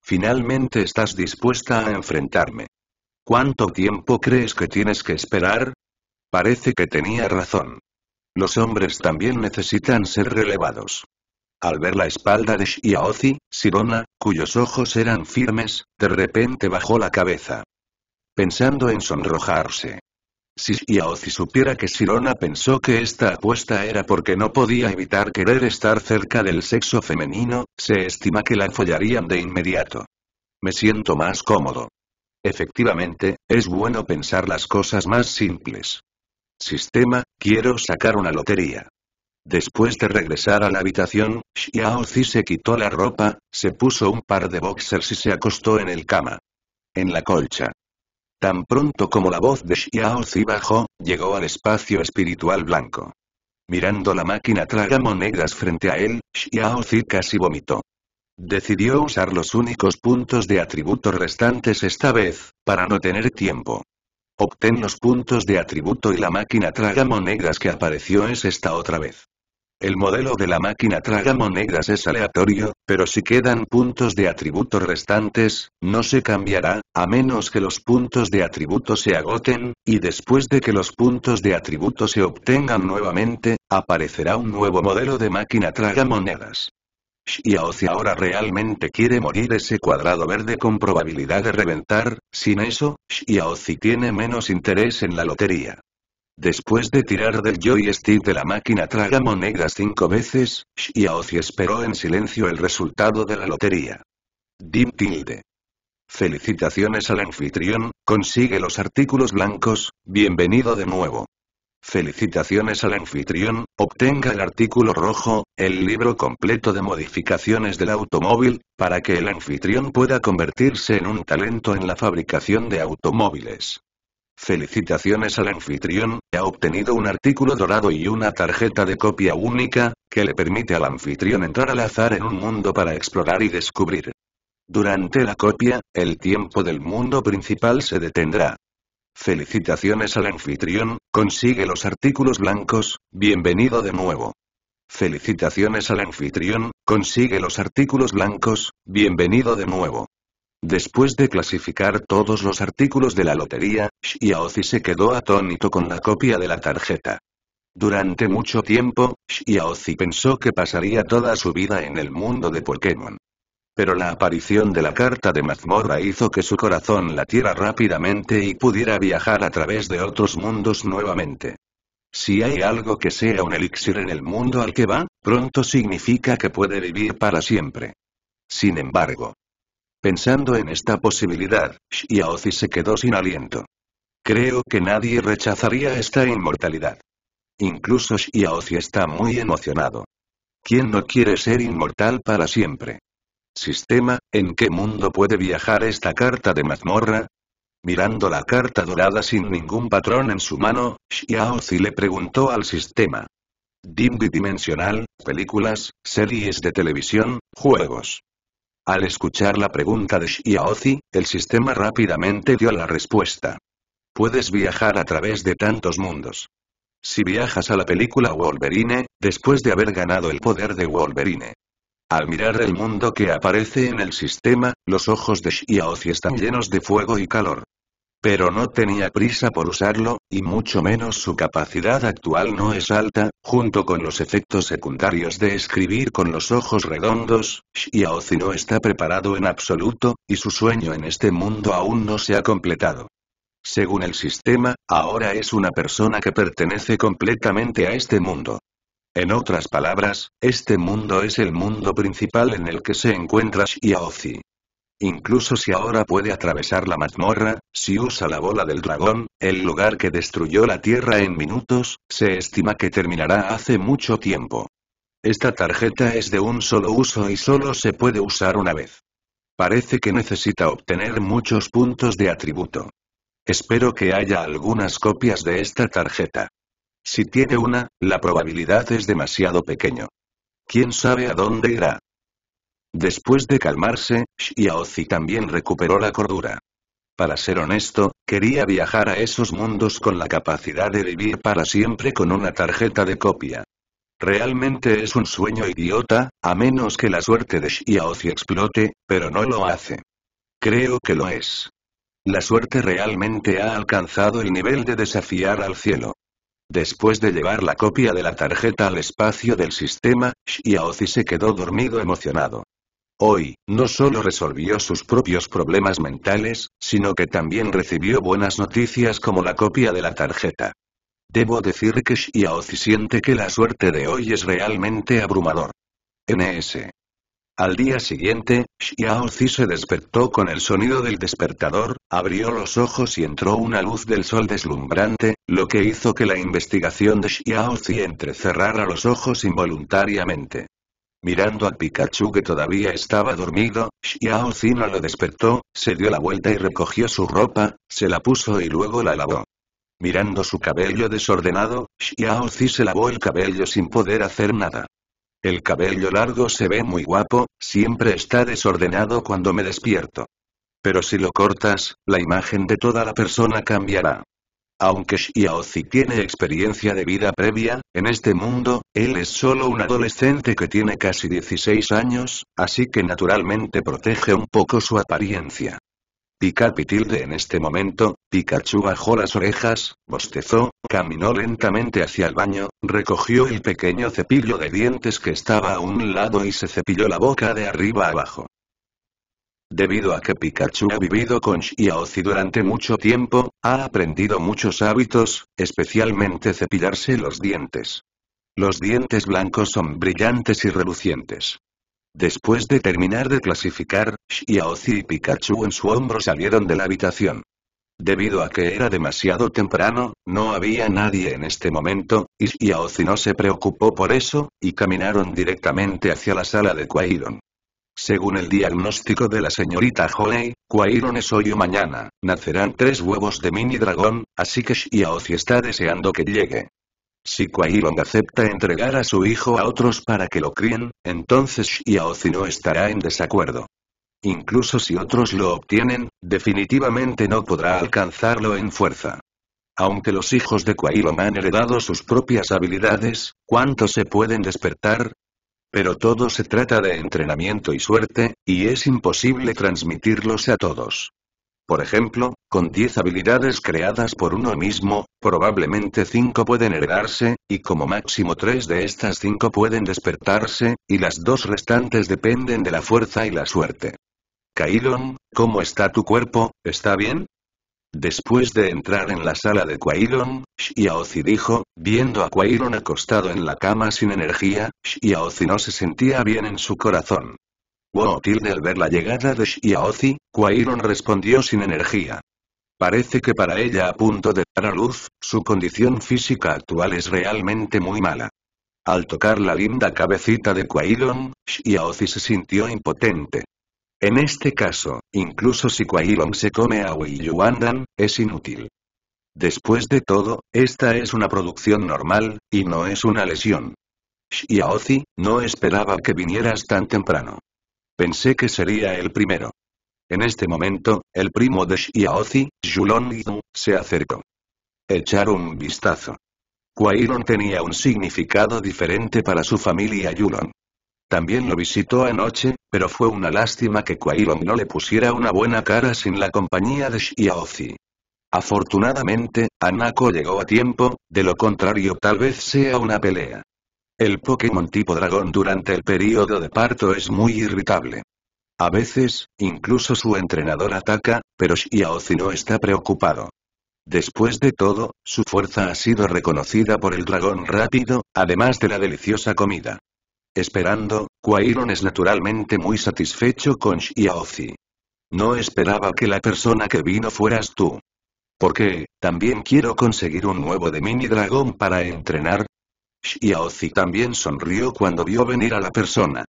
A: Finalmente estás dispuesta a enfrentarme. ¿Cuánto tiempo crees que tienes que esperar? Parece que tenía razón. Los hombres también necesitan ser relevados. Al ver la espalda de Shiaozi, Sirona, cuyos ojos eran firmes, de repente bajó la cabeza. Pensando en sonrojarse, si Xiaozi supiera que Sirona pensó que esta apuesta era porque no podía evitar querer estar cerca del sexo femenino, se estima que la follarían de inmediato. Me siento más cómodo. Efectivamente, es bueno pensar las cosas más simples. Sistema, quiero sacar una lotería. Después de regresar a la habitación, Xiaozi se quitó la ropa, se puso un par de boxers y se acostó en el cama. En la colcha. Tan pronto como la voz de Xiao Zi bajó, llegó al espacio espiritual blanco. Mirando la máquina traga monedas frente a él, Xiao Zi casi vomitó. Decidió usar los únicos puntos de atributo restantes esta vez, para no tener tiempo. Obtén los puntos de atributo y la máquina traga monedas que apareció es esta otra vez. El modelo de la máquina traga monedas es aleatorio, pero si quedan puntos de atributo restantes, no se cambiará, a menos que los puntos de atributo se agoten, y después de que los puntos de atributo se obtengan nuevamente, aparecerá un nuevo modelo de máquina traga tragamonedas. Xiaozi ahora realmente quiere morir ese cuadrado verde con probabilidad de reventar, sin eso, Xiaozi tiene menos interés en la lotería. Después de tirar del joystick de la máquina traga monedas cinco veces, Xiaozi esperó en silencio el resultado de la lotería. Dim tilde. Felicitaciones al anfitrión, consigue los artículos blancos, bienvenido de nuevo. Felicitaciones al anfitrión, obtenga el artículo rojo, el libro completo de modificaciones del automóvil, para que el anfitrión pueda convertirse en un talento en la fabricación de automóviles. Felicitaciones al anfitrión, ha obtenido un artículo dorado y una tarjeta de copia única, que le permite al anfitrión entrar al azar en un mundo para explorar y descubrir. Durante la copia, el tiempo del mundo principal se detendrá. Felicitaciones al anfitrión, consigue los artículos blancos, bienvenido de nuevo. Felicitaciones al anfitrión, consigue los artículos blancos, bienvenido de nuevo. Después de clasificar todos los artículos de la lotería, Xiaozi se quedó atónito con la copia de la tarjeta. Durante mucho tiempo, Xiaozi pensó que pasaría toda su vida en el mundo de Pokémon. Pero la aparición de la carta de mazmorra hizo que su corazón latiera rápidamente y pudiera viajar a través de otros mundos nuevamente. Si hay algo que sea un elixir en el mundo al que va, pronto significa que puede vivir para siempre. Sin embargo, Pensando en esta posibilidad, Xiaozi se quedó sin aliento. Creo que nadie rechazaría esta inmortalidad. Incluso Xiaozi está muy emocionado. ¿Quién no quiere ser inmortal para siempre? Sistema, ¿en qué mundo puede viajar esta carta de mazmorra? Mirando la carta dorada sin ningún patrón en su mano, Xiaozi le preguntó al sistema. Dim bidimensional, películas, series de televisión, juegos. Al escuchar la pregunta de Xiaozi, el sistema rápidamente dio la respuesta. Puedes viajar a través de tantos mundos. Si viajas a la película Wolverine, después de haber ganado el poder de Wolverine. Al mirar el mundo que aparece en el sistema, los ojos de Xiaozi están llenos de fuego y calor. Pero no tenía prisa por usarlo, y mucho menos su capacidad actual no es alta, junto con los efectos secundarios de escribir con los ojos redondos, Xiaozi no está preparado en absoluto, y su sueño en este mundo aún no se ha completado. Según el sistema, ahora es una persona que pertenece completamente a este mundo. En otras palabras, este mundo es el mundo principal en el que se encuentra Xiaozi. Incluso si ahora puede atravesar la mazmorra, si usa la bola del dragón, el lugar que destruyó la Tierra en minutos, se estima que terminará hace mucho tiempo. Esta tarjeta es de un solo uso y solo se puede usar una vez. Parece que necesita obtener muchos puntos de atributo. Espero que haya algunas copias de esta tarjeta. Si tiene una, la probabilidad es demasiado pequeño. ¿Quién sabe a dónde irá? Después de calmarse, Xiaozi también recuperó la cordura. Para ser honesto, quería viajar a esos mundos con la capacidad de vivir para siempre con una tarjeta de copia. Realmente es un sueño idiota, a menos que la suerte de Xiaozi explote, pero no lo hace. Creo que lo es. La suerte realmente ha alcanzado el nivel de desafiar al cielo. Después de llevar la copia de la tarjeta al espacio del sistema, Xiaozi se quedó dormido emocionado. Hoy, no solo resolvió sus propios problemas mentales, sino que también recibió buenas noticias como la copia de la tarjeta. Debo decir que Xiaozi siente que la suerte de hoy es realmente abrumador. NS. Al día siguiente, Xiaozi se despertó con el sonido del despertador, abrió los ojos y entró una luz del sol deslumbrante, lo que hizo que la investigación de Xiaozi entrecerrara los ojos involuntariamente. Mirando a Pikachu que todavía estaba dormido, Xiao no lo despertó, se dio la vuelta y recogió su ropa, se la puso y luego la lavó. Mirando su cabello desordenado, Xiao Zi se lavó el cabello sin poder hacer nada. El cabello largo se ve muy guapo, siempre está desordenado cuando me despierto. Pero si lo cortas, la imagen de toda la persona cambiará. Aunque Xiaozi tiene experiencia de vida previa, en este mundo, él es solo un adolescente que tiene casi 16 años, así que naturalmente protege un poco su apariencia. Y en este momento, Pikachu bajó las orejas, bostezó, caminó lentamente hacia el baño, recogió el pequeño cepillo de dientes que estaba a un lado y se cepilló la boca de arriba abajo. Debido a que Pikachu ha vivido con Xiaozi durante mucho tiempo, ha aprendido muchos hábitos, especialmente cepillarse los dientes. Los dientes blancos son brillantes y relucientes. Después de terminar de clasificar, Xiaozi y Pikachu en su hombro salieron de la habitación. Debido a que era demasiado temprano, no había nadie en este momento, y Xiaozi no se preocupó por eso, y caminaron directamente hacia la sala de Quaidon. Según el diagnóstico de la señorita Holly, Quairon es hoy o mañana, nacerán tres huevos de mini dragón, así que Shiaozi está deseando que llegue. Si Quairon acepta entregar a su hijo a otros para que lo críen, entonces Shiaozi no estará en desacuerdo. Incluso si otros lo obtienen, definitivamente no podrá alcanzarlo en fuerza. Aunque los hijos de Quairon han heredado sus propias habilidades, ¿cuánto se pueden despertar? Pero todo se trata de entrenamiento y suerte, y es imposible transmitirlos a todos. Por ejemplo, con 10 habilidades creadas por uno mismo, probablemente 5 pueden heredarse, y como máximo 3 de estas 5 pueden despertarse, y las dos restantes dependen de la fuerza y la suerte. Kailon, ¿cómo está tu cuerpo? ¿Está bien? Después de entrar en la sala de Quaidon, Xiaozi dijo, viendo a Quaidon acostado en la cama sin energía, Xiaozi no se sentía bien en su corazón. Wow tilde al ver la llegada de Xiaozi, Quaidon respondió sin energía. Parece que para ella a punto de dar a luz, su condición física actual es realmente muy mala. Al tocar la linda cabecita de Quaidon, Xiaozi se sintió impotente. En este caso, incluso si Kuailong se come a Wei Yuandan, es inútil. Después de todo, esta es una producción normal, y no es una lesión. Shiaozi, no esperaba que vinieras tan temprano. Pensé que sería el primero. En este momento, el primo de Shiaozi, Yulong Yidu, se acercó. Echar un vistazo. Kuailong tenía un significado diferente para su familia Yulong. También lo visitó anoche, pero fue una lástima que Kuailong no le pusiera una buena cara sin la compañía de Shiaozi. Afortunadamente, Anako llegó a tiempo, de lo contrario tal vez sea una pelea. El Pokémon tipo dragón durante el periodo de parto es muy irritable. A veces, incluso su entrenador ataca, pero Shiaozi no está preocupado. Después de todo, su fuerza ha sido reconocida por el dragón rápido, además de la deliciosa comida. Esperando, Quairon es naturalmente muy satisfecho con Xiaozi. No esperaba que la persona que vino fueras tú. Porque, también quiero conseguir un nuevo de mini dragón para entrenar. Xiaozi también sonrió cuando vio venir a la persona.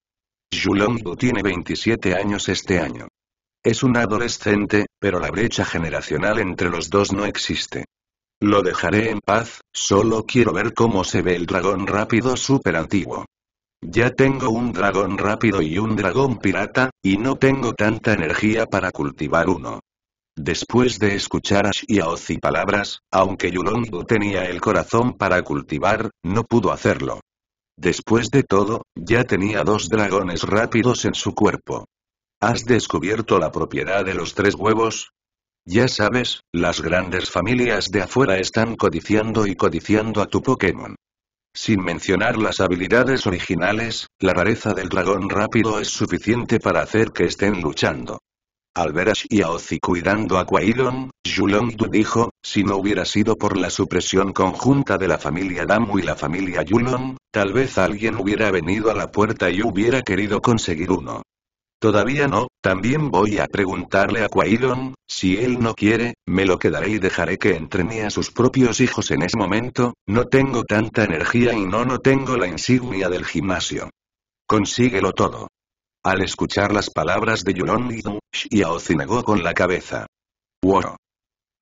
A: Yulongu tiene 27 años este año. Es un adolescente, pero la brecha generacional entre los dos no existe. Lo dejaré en paz, solo quiero ver cómo se ve el dragón rápido super antiguo. Ya tengo un dragón rápido y un dragón pirata, y no tengo tanta energía para cultivar uno. Después de escuchar a y palabras, aunque Yulongu tenía el corazón para cultivar, no pudo hacerlo. Después de todo, ya tenía dos dragones rápidos en su cuerpo. ¿Has descubierto la propiedad de los tres huevos? Ya sabes, las grandes familias de afuera están codiciando y codiciando a tu Pokémon. Sin mencionar las habilidades originales, la rareza del dragón rápido es suficiente para hacer que estén luchando. Al ver a Xiaozi cuidando a Quailon, Yulongdu dijo, si no hubiera sido por la supresión conjunta de la familia Damu y la familia Yulong, tal vez alguien hubiera venido a la puerta y hubiera querido conseguir uno. Todavía no, también voy a preguntarle a Quailon, si él no quiere, me lo quedaré y dejaré que entrene a sus propios hijos en ese momento, no tengo tanta energía y no no tengo la insignia del gimnasio. Consíguelo todo. Al escuchar las palabras de Yulon y Xiaozi negó con la cabeza. Wow.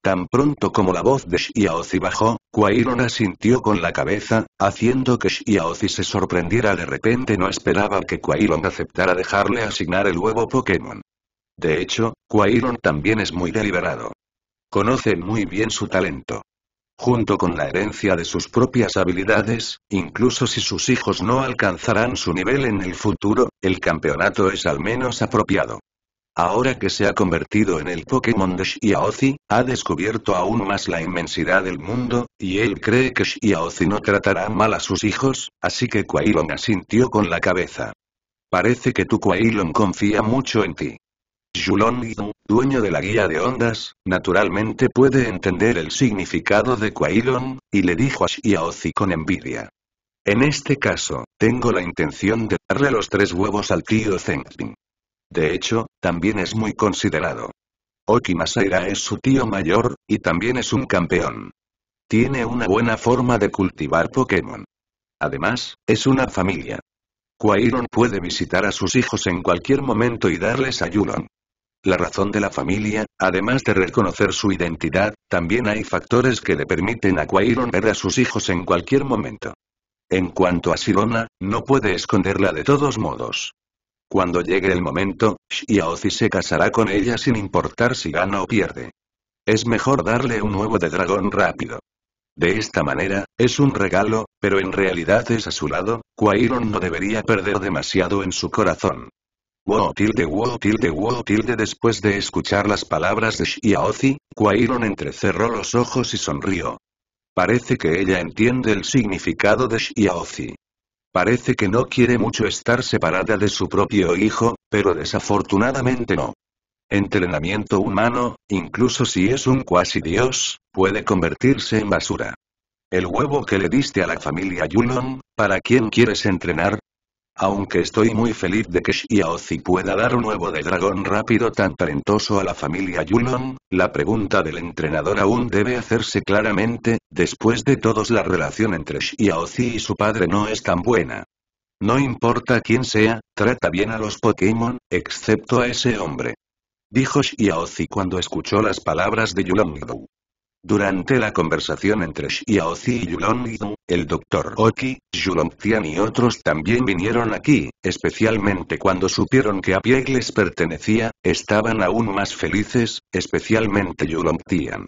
A: Tan pronto como la voz de Xiaozi bajó, Quairon asintió con la cabeza, haciendo que Shiaozi se sorprendiera de repente no esperaba que Quairon aceptara dejarle asignar el huevo Pokémon. De hecho, Quairon también es muy deliberado. Conoce muy bien su talento. Junto con la herencia de sus propias habilidades, incluso si sus hijos no alcanzarán su nivel en el futuro, el campeonato es al menos apropiado. Ahora que se ha convertido en el Pokémon de Shiaozi, ha descubierto aún más la inmensidad del mundo, y él cree que Shiaozi no tratará mal a sus hijos, así que Quailon asintió con la cabeza. Parece que tu Quailon confía mucho en ti. Yulon dueño de la guía de ondas, naturalmente puede entender el significado de Kuailon y le dijo a Shiaozi con envidia. En este caso, tengo la intención de darle los tres huevos al tío Zengping. De hecho, también es muy considerado. Oki Masaira es su tío mayor, y también es un campeón. Tiene una buena forma de cultivar Pokémon. Además, es una familia. Quairon puede visitar a sus hijos en cualquier momento y darles ayuda. La razón de la familia, además de reconocer su identidad, también hay factores que le permiten a Quairon ver a sus hijos en cualquier momento. En cuanto a Sirona, no puede esconderla de todos modos. Cuando llegue el momento, Xiaozi se casará con ella sin importar si gana o pierde. Es mejor darle un huevo de dragón rápido. De esta manera, es un regalo, pero en realidad es a su lado, Quairon no debería perder demasiado en su corazón. Wow tilde wow tilde wow tilde después de escuchar las palabras de Xiaozi, Quairon entrecerró los ojos y sonrió. Parece que ella entiende el significado de Xiaozi. Parece que no quiere mucho estar separada de su propio hijo, pero desafortunadamente no. Entrenamiento humano, incluso si es un cuasi dios, puede convertirse en basura. El huevo que le diste a la familia Yulon, ¿para quién quieres entrenar? Aunque estoy muy feliz de que Xiaozi pueda dar un nuevo de dragón rápido tan talentoso a la familia Yulon, la pregunta del entrenador aún debe hacerse claramente, después de todos la relación entre Xiaozi y su padre no es tan buena. No importa quién sea, trata bien a los Pokémon, excepto a ese hombre. Dijo Xiaozi cuando escuchó las palabras de Yulong. Durante la conversación entre Xiaozi y Yulong el Dr. Oki, Yulong y otros también vinieron aquí, especialmente cuando supieron que a Piegles les pertenecía, estaban aún más felices, especialmente Yulong Tian.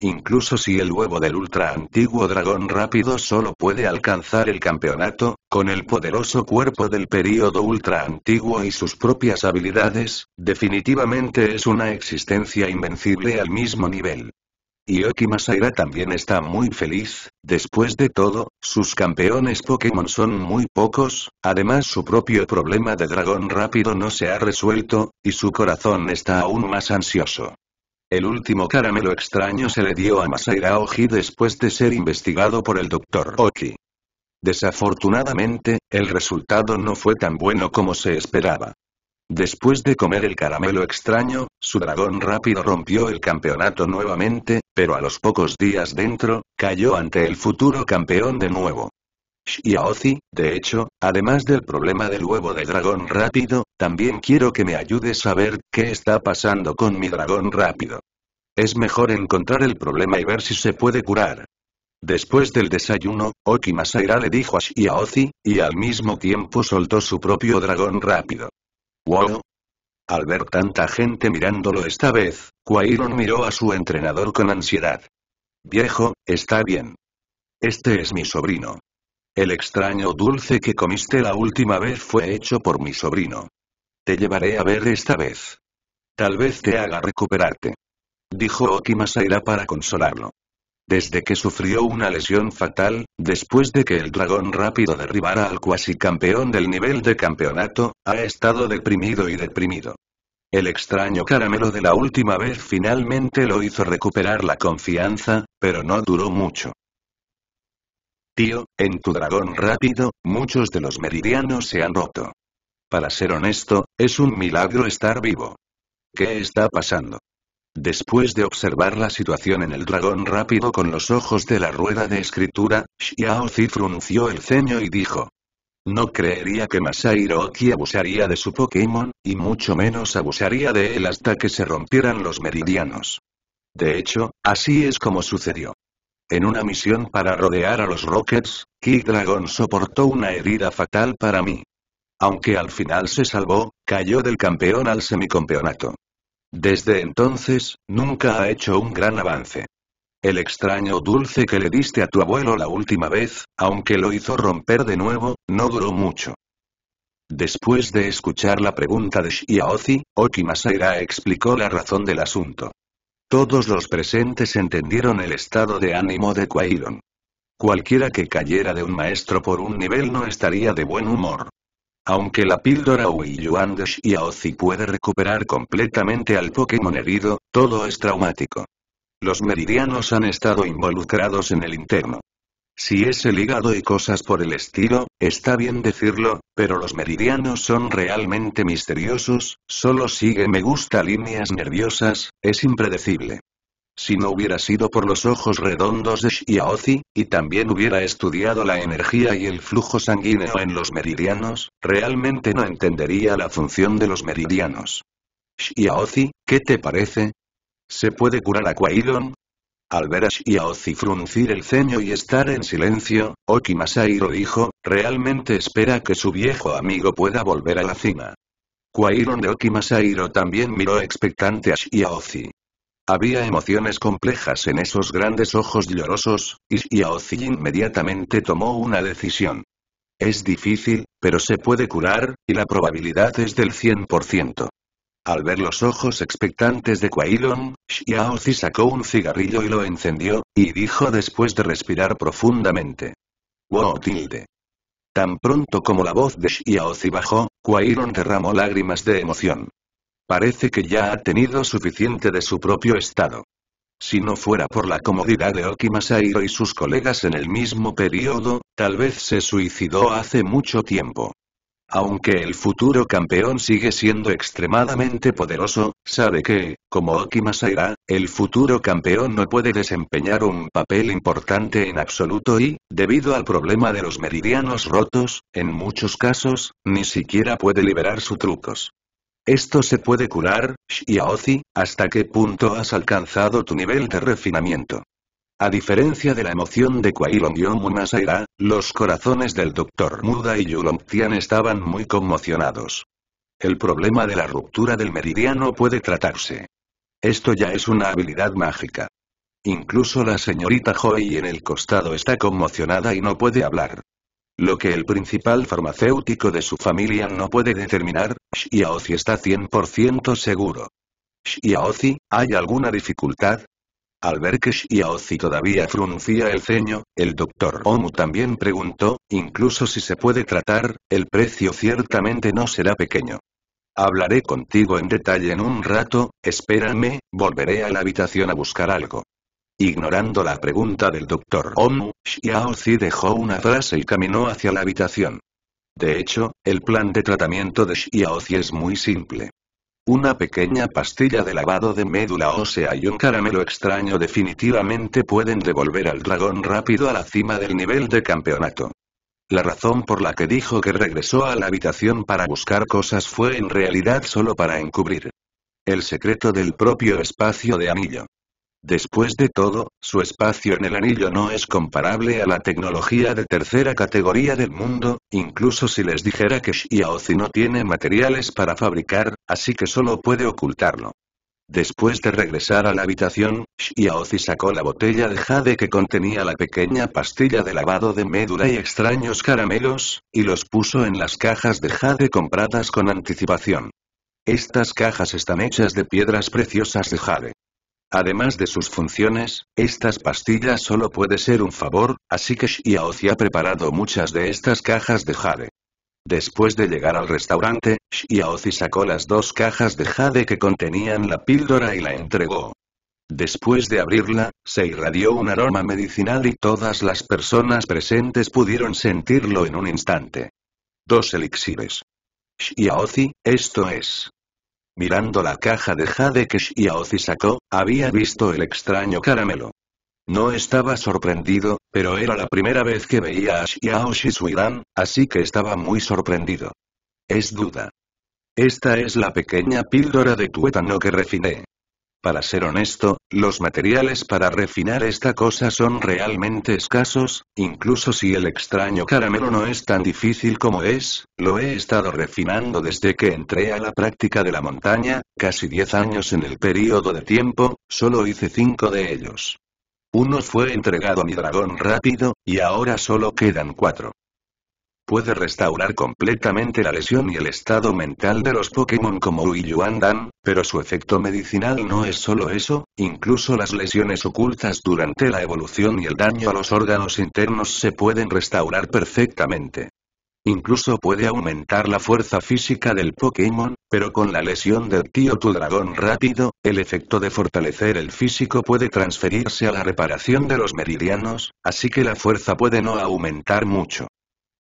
A: Incluso si el huevo del ultra antiguo dragón rápido solo puede alcanzar el campeonato, con el poderoso cuerpo del período ultra antiguo y sus propias habilidades, definitivamente es una existencia invencible al mismo nivel. Oki Masaira también está muy feliz, después de todo, sus campeones Pokémon son muy pocos, además su propio problema de dragón rápido no se ha resuelto, y su corazón está aún más ansioso. El último caramelo extraño se le dio a Masaira Oji después de ser investigado por el Dr. Oki. Desafortunadamente, el resultado no fue tan bueno como se esperaba. Después de comer el caramelo extraño, su dragón rápido rompió el campeonato nuevamente, pero a los pocos días dentro, cayó ante el futuro campeón de nuevo. Xiaozi, de hecho, además del problema del huevo de dragón rápido, también quiero que me ayudes a ver qué está pasando con mi dragón rápido. Es mejor encontrar el problema y ver si se puede curar. Después del desayuno, Oki le dijo a Xiaozi, y al mismo tiempo soltó su propio dragón rápido. Wow, al ver tanta gente mirándolo esta vez, Quairon miró a su entrenador con ansiedad. Viejo, está bien. Este es mi sobrino. El extraño dulce que comiste la última vez fue hecho por mi sobrino. Te llevaré a ver esta vez. Tal vez te haga recuperarte. Dijo Okimasaira para consolarlo. Desde que sufrió una lesión fatal, después de que el dragón rápido derribara al cuasi campeón del nivel de campeonato, ha estado deprimido y deprimido. El extraño caramelo de la última vez finalmente lo hizo recuperar la confianza, pero no duró mucho. Tío, en tu dragón rápido, muchos de los meridianos se han roto. Para ser honesto, es un milagro estar vivo. ¿Qué está pasando? Después de observar la situación en el dragón rápido con los ojos de la rueda de escritura, Xiao Zi frunció el ceño y dijo. No creería que Masairoki abusaría de su Pokémon, y mucho menos abusaría de él hasta que se rompieran los meridianos. De hecho, así es como sucedió. En una misión para rodear a los Rockets, Kid Dragon soportó una herida fatal para mí. Aunque al final se salvó, cayó del campeón al semicampeonato. Desde entonces, nunca ha hecho un gran avance. El extraño dulce que le diste a tu abuelo la última vez, aunque lo hizo romper de nuevo, no duró mucho. Después de escuchar la pregunta de Shiaozi, Okimasaira explicó la razón del asunto. Todos los presentes entendieron el estado de ánimo de Quailon. Cualquiera que cayera de un maestro por un nivel no estaría de buen humor. Aunque la píldora Yuan y Aozi puede recuperar completamente al Pokémon herido, todo es traumático. Los meridianos han estado involucrados en el interno. Si es el hígado y cosas por el estilo, está bien decirlo, pero los meridianos son realmente misteriosos, solo sigue me gusta líneas nerviosas, es impredecible. Si no hubiera sido por los ojos redondos de Shiaozi, y también hubiera estudiado la energía y el flujo sanguíneo en los meridianos, realmente no entendería la función de los meridianos. Shiaozi, ¿qué te parece? ¿Se puede curar a Kuairon? Al ver a Shiaozi fruncir el ceño y estar en silencio, Okimasairo dijo, realmente espera que su viejo amigo pueda volver a la cima. Kuairon de Okimasairo también miró expectante a Shiaozi. Había emociones complejas en esos grandes ojos llorosos, y Xiaozi inmediatamente tomó una decisión. Es difícil, pero se puede curar, y la probabilidad es del 100%. Al ver los ojos expectantes de Quailon, Xiaozi sacó un cigarrillo y lo encendió, y dijo después de respirar profundamente. Wow tilde. Tan pronto como la voz de Xiaozi bajó, Quailon derramó lágrimas de emoción. Parece que ya ha tenido suficiente de su propio estado. Si no fuera por la comodidad de Okimasairo y sus colegas en el mismo periodo, tal vez se suicidó hace mucho tiempo. Aunque el futuro campeón sigue siendo extremadamente poderoso, sabe que, como Okimasaira, el futuro campeón no puede desempeñar un papel importante en absoluto y, debido al problema de los meridianos rotos, en muchos casos, ni siquiera puede liberar sus trucos. Esto se puede curar, Xiaozi, hasta qué punto has alcanzado tu nivel de refinamiento. A diferencia de la emoción de Kuailong Yomunasaira, los corazones del Dr. Muda y Yulong estaban muy conmocionados. El problema de la ruptura del meridiano puede tratarse. Esto ya es una habilidad mágica. Incluso la señorita Joy en el costado está conmocionada y no puede hablar. Lo que el principal farmacéutico de su familia no puede determinar, Xiaozi está 100% seguro. Xiaozi, ¿hay alguna dificultad? Al ver que Xiaozi todavía fruncía el ceño, el doctor Omu también preguntó, incluso si se puede tratar, el precio ciertamente no será pequeño. Hablaré contigo en detalle en un rato, espérame, volveré a la habitación a buscar algo. Ignorando la pregunta del doctor Om, Xiaozi dejó una frase y caminó hacia la habitación. De hecho, el plan de tratamiento de Xiaozi es muy simple. Una pequeña pastilla de lavado de médula ósea y un caramelo extraño definitivamente pueden devolver al dragón rápido a la cima del nivel de campeonato. La razón por la que dijo que regresó a la habitación para buscar cosas fue en realidad solo para encubrir el secreto del propio espacio de anillo. Después de todo, su espacio en el anillo no es comparable a la tecnología de tercera categoría del mundo, incluso si les dijera que Xiaozi no tiene materiales para fabricar, así que solo puede ocultarlo. Después de regresar a la habitación, Xiaozi sacó la botella de jade que contenía la pequeña pastilla de lavado de médula y extraños caramelos, y los puso en las cajas de jade compradas con anticipación. Estas cajas están hechas de piedras preciosas de jade. Además de sus funciones, estas pastillas solo puede ser un favor, así que Shiaozi ha preparado muchas de estas cajas de jade. Después de llegar al restaurante, Shiaozi sacó las dos cajas de jade que contenían la píldora y la entregó. Después de abrirla, se irradió un aroma medicinal y todas las personas presentes pudieron sentirlo en un instante. Dos elixires. Xiaozi, esto es. Mirando la caja de jade que Xiaozi sacó, había visto el extraño caramelo. No estaba sorprendido, pero era la primera vez que veía a Xiao así que estaba muy sorprendido. Es duda. Esta es la pequeña píldora de tuétano que refiné. Para ser honesto, los materiales para refinar esta cosa son realmente escasos, incluso si el extraño caramelo no es tan difícil como es, lo he estado refinando desde que entré a la práctica de la montaña, casi 10 años en el periodo de tiempo, solo hice 5 de ellos. Uno fue entregado a mi dragón rápido, y ahora solo quedan 4 puede restaurar completamente la lesión y el estado mental de los Pokémon como Uiyuan Dan, pero su efecto medicinal no es solo eso, incluso las lesiones ocultas durante la evolución y el daño a los órganos internos se pueden restaurar perfectamente. Incluso puede aumentar la fuerza física del Pokémon, pero con la lesión del tío tu dragón rápido, el efecto de fortalecer el físico puede transferirse a la reparación de los meridianos, así que la fuerza puede no aumentar mucho.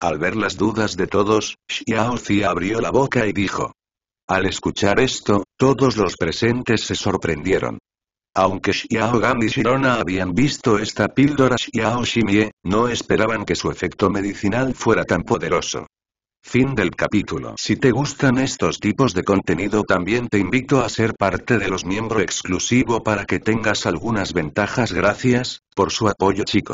A: Al ver las dudas de todos, Xiao abrió la boca y dijo. Al escuchar esto, todos los presentes se sorprendieron. Aunque Xiao Gan y Shirona habían visto esta píldora Xiao Shimie, no esperaban que su efecto medicinal fuera tan poderoso. Fin del capítulo. Si te gustan estos tipos de contenido también te invito a ser parte de los miembro exclusivo para que tengas algunas ventajas. Gracias, por su apoyo chicos.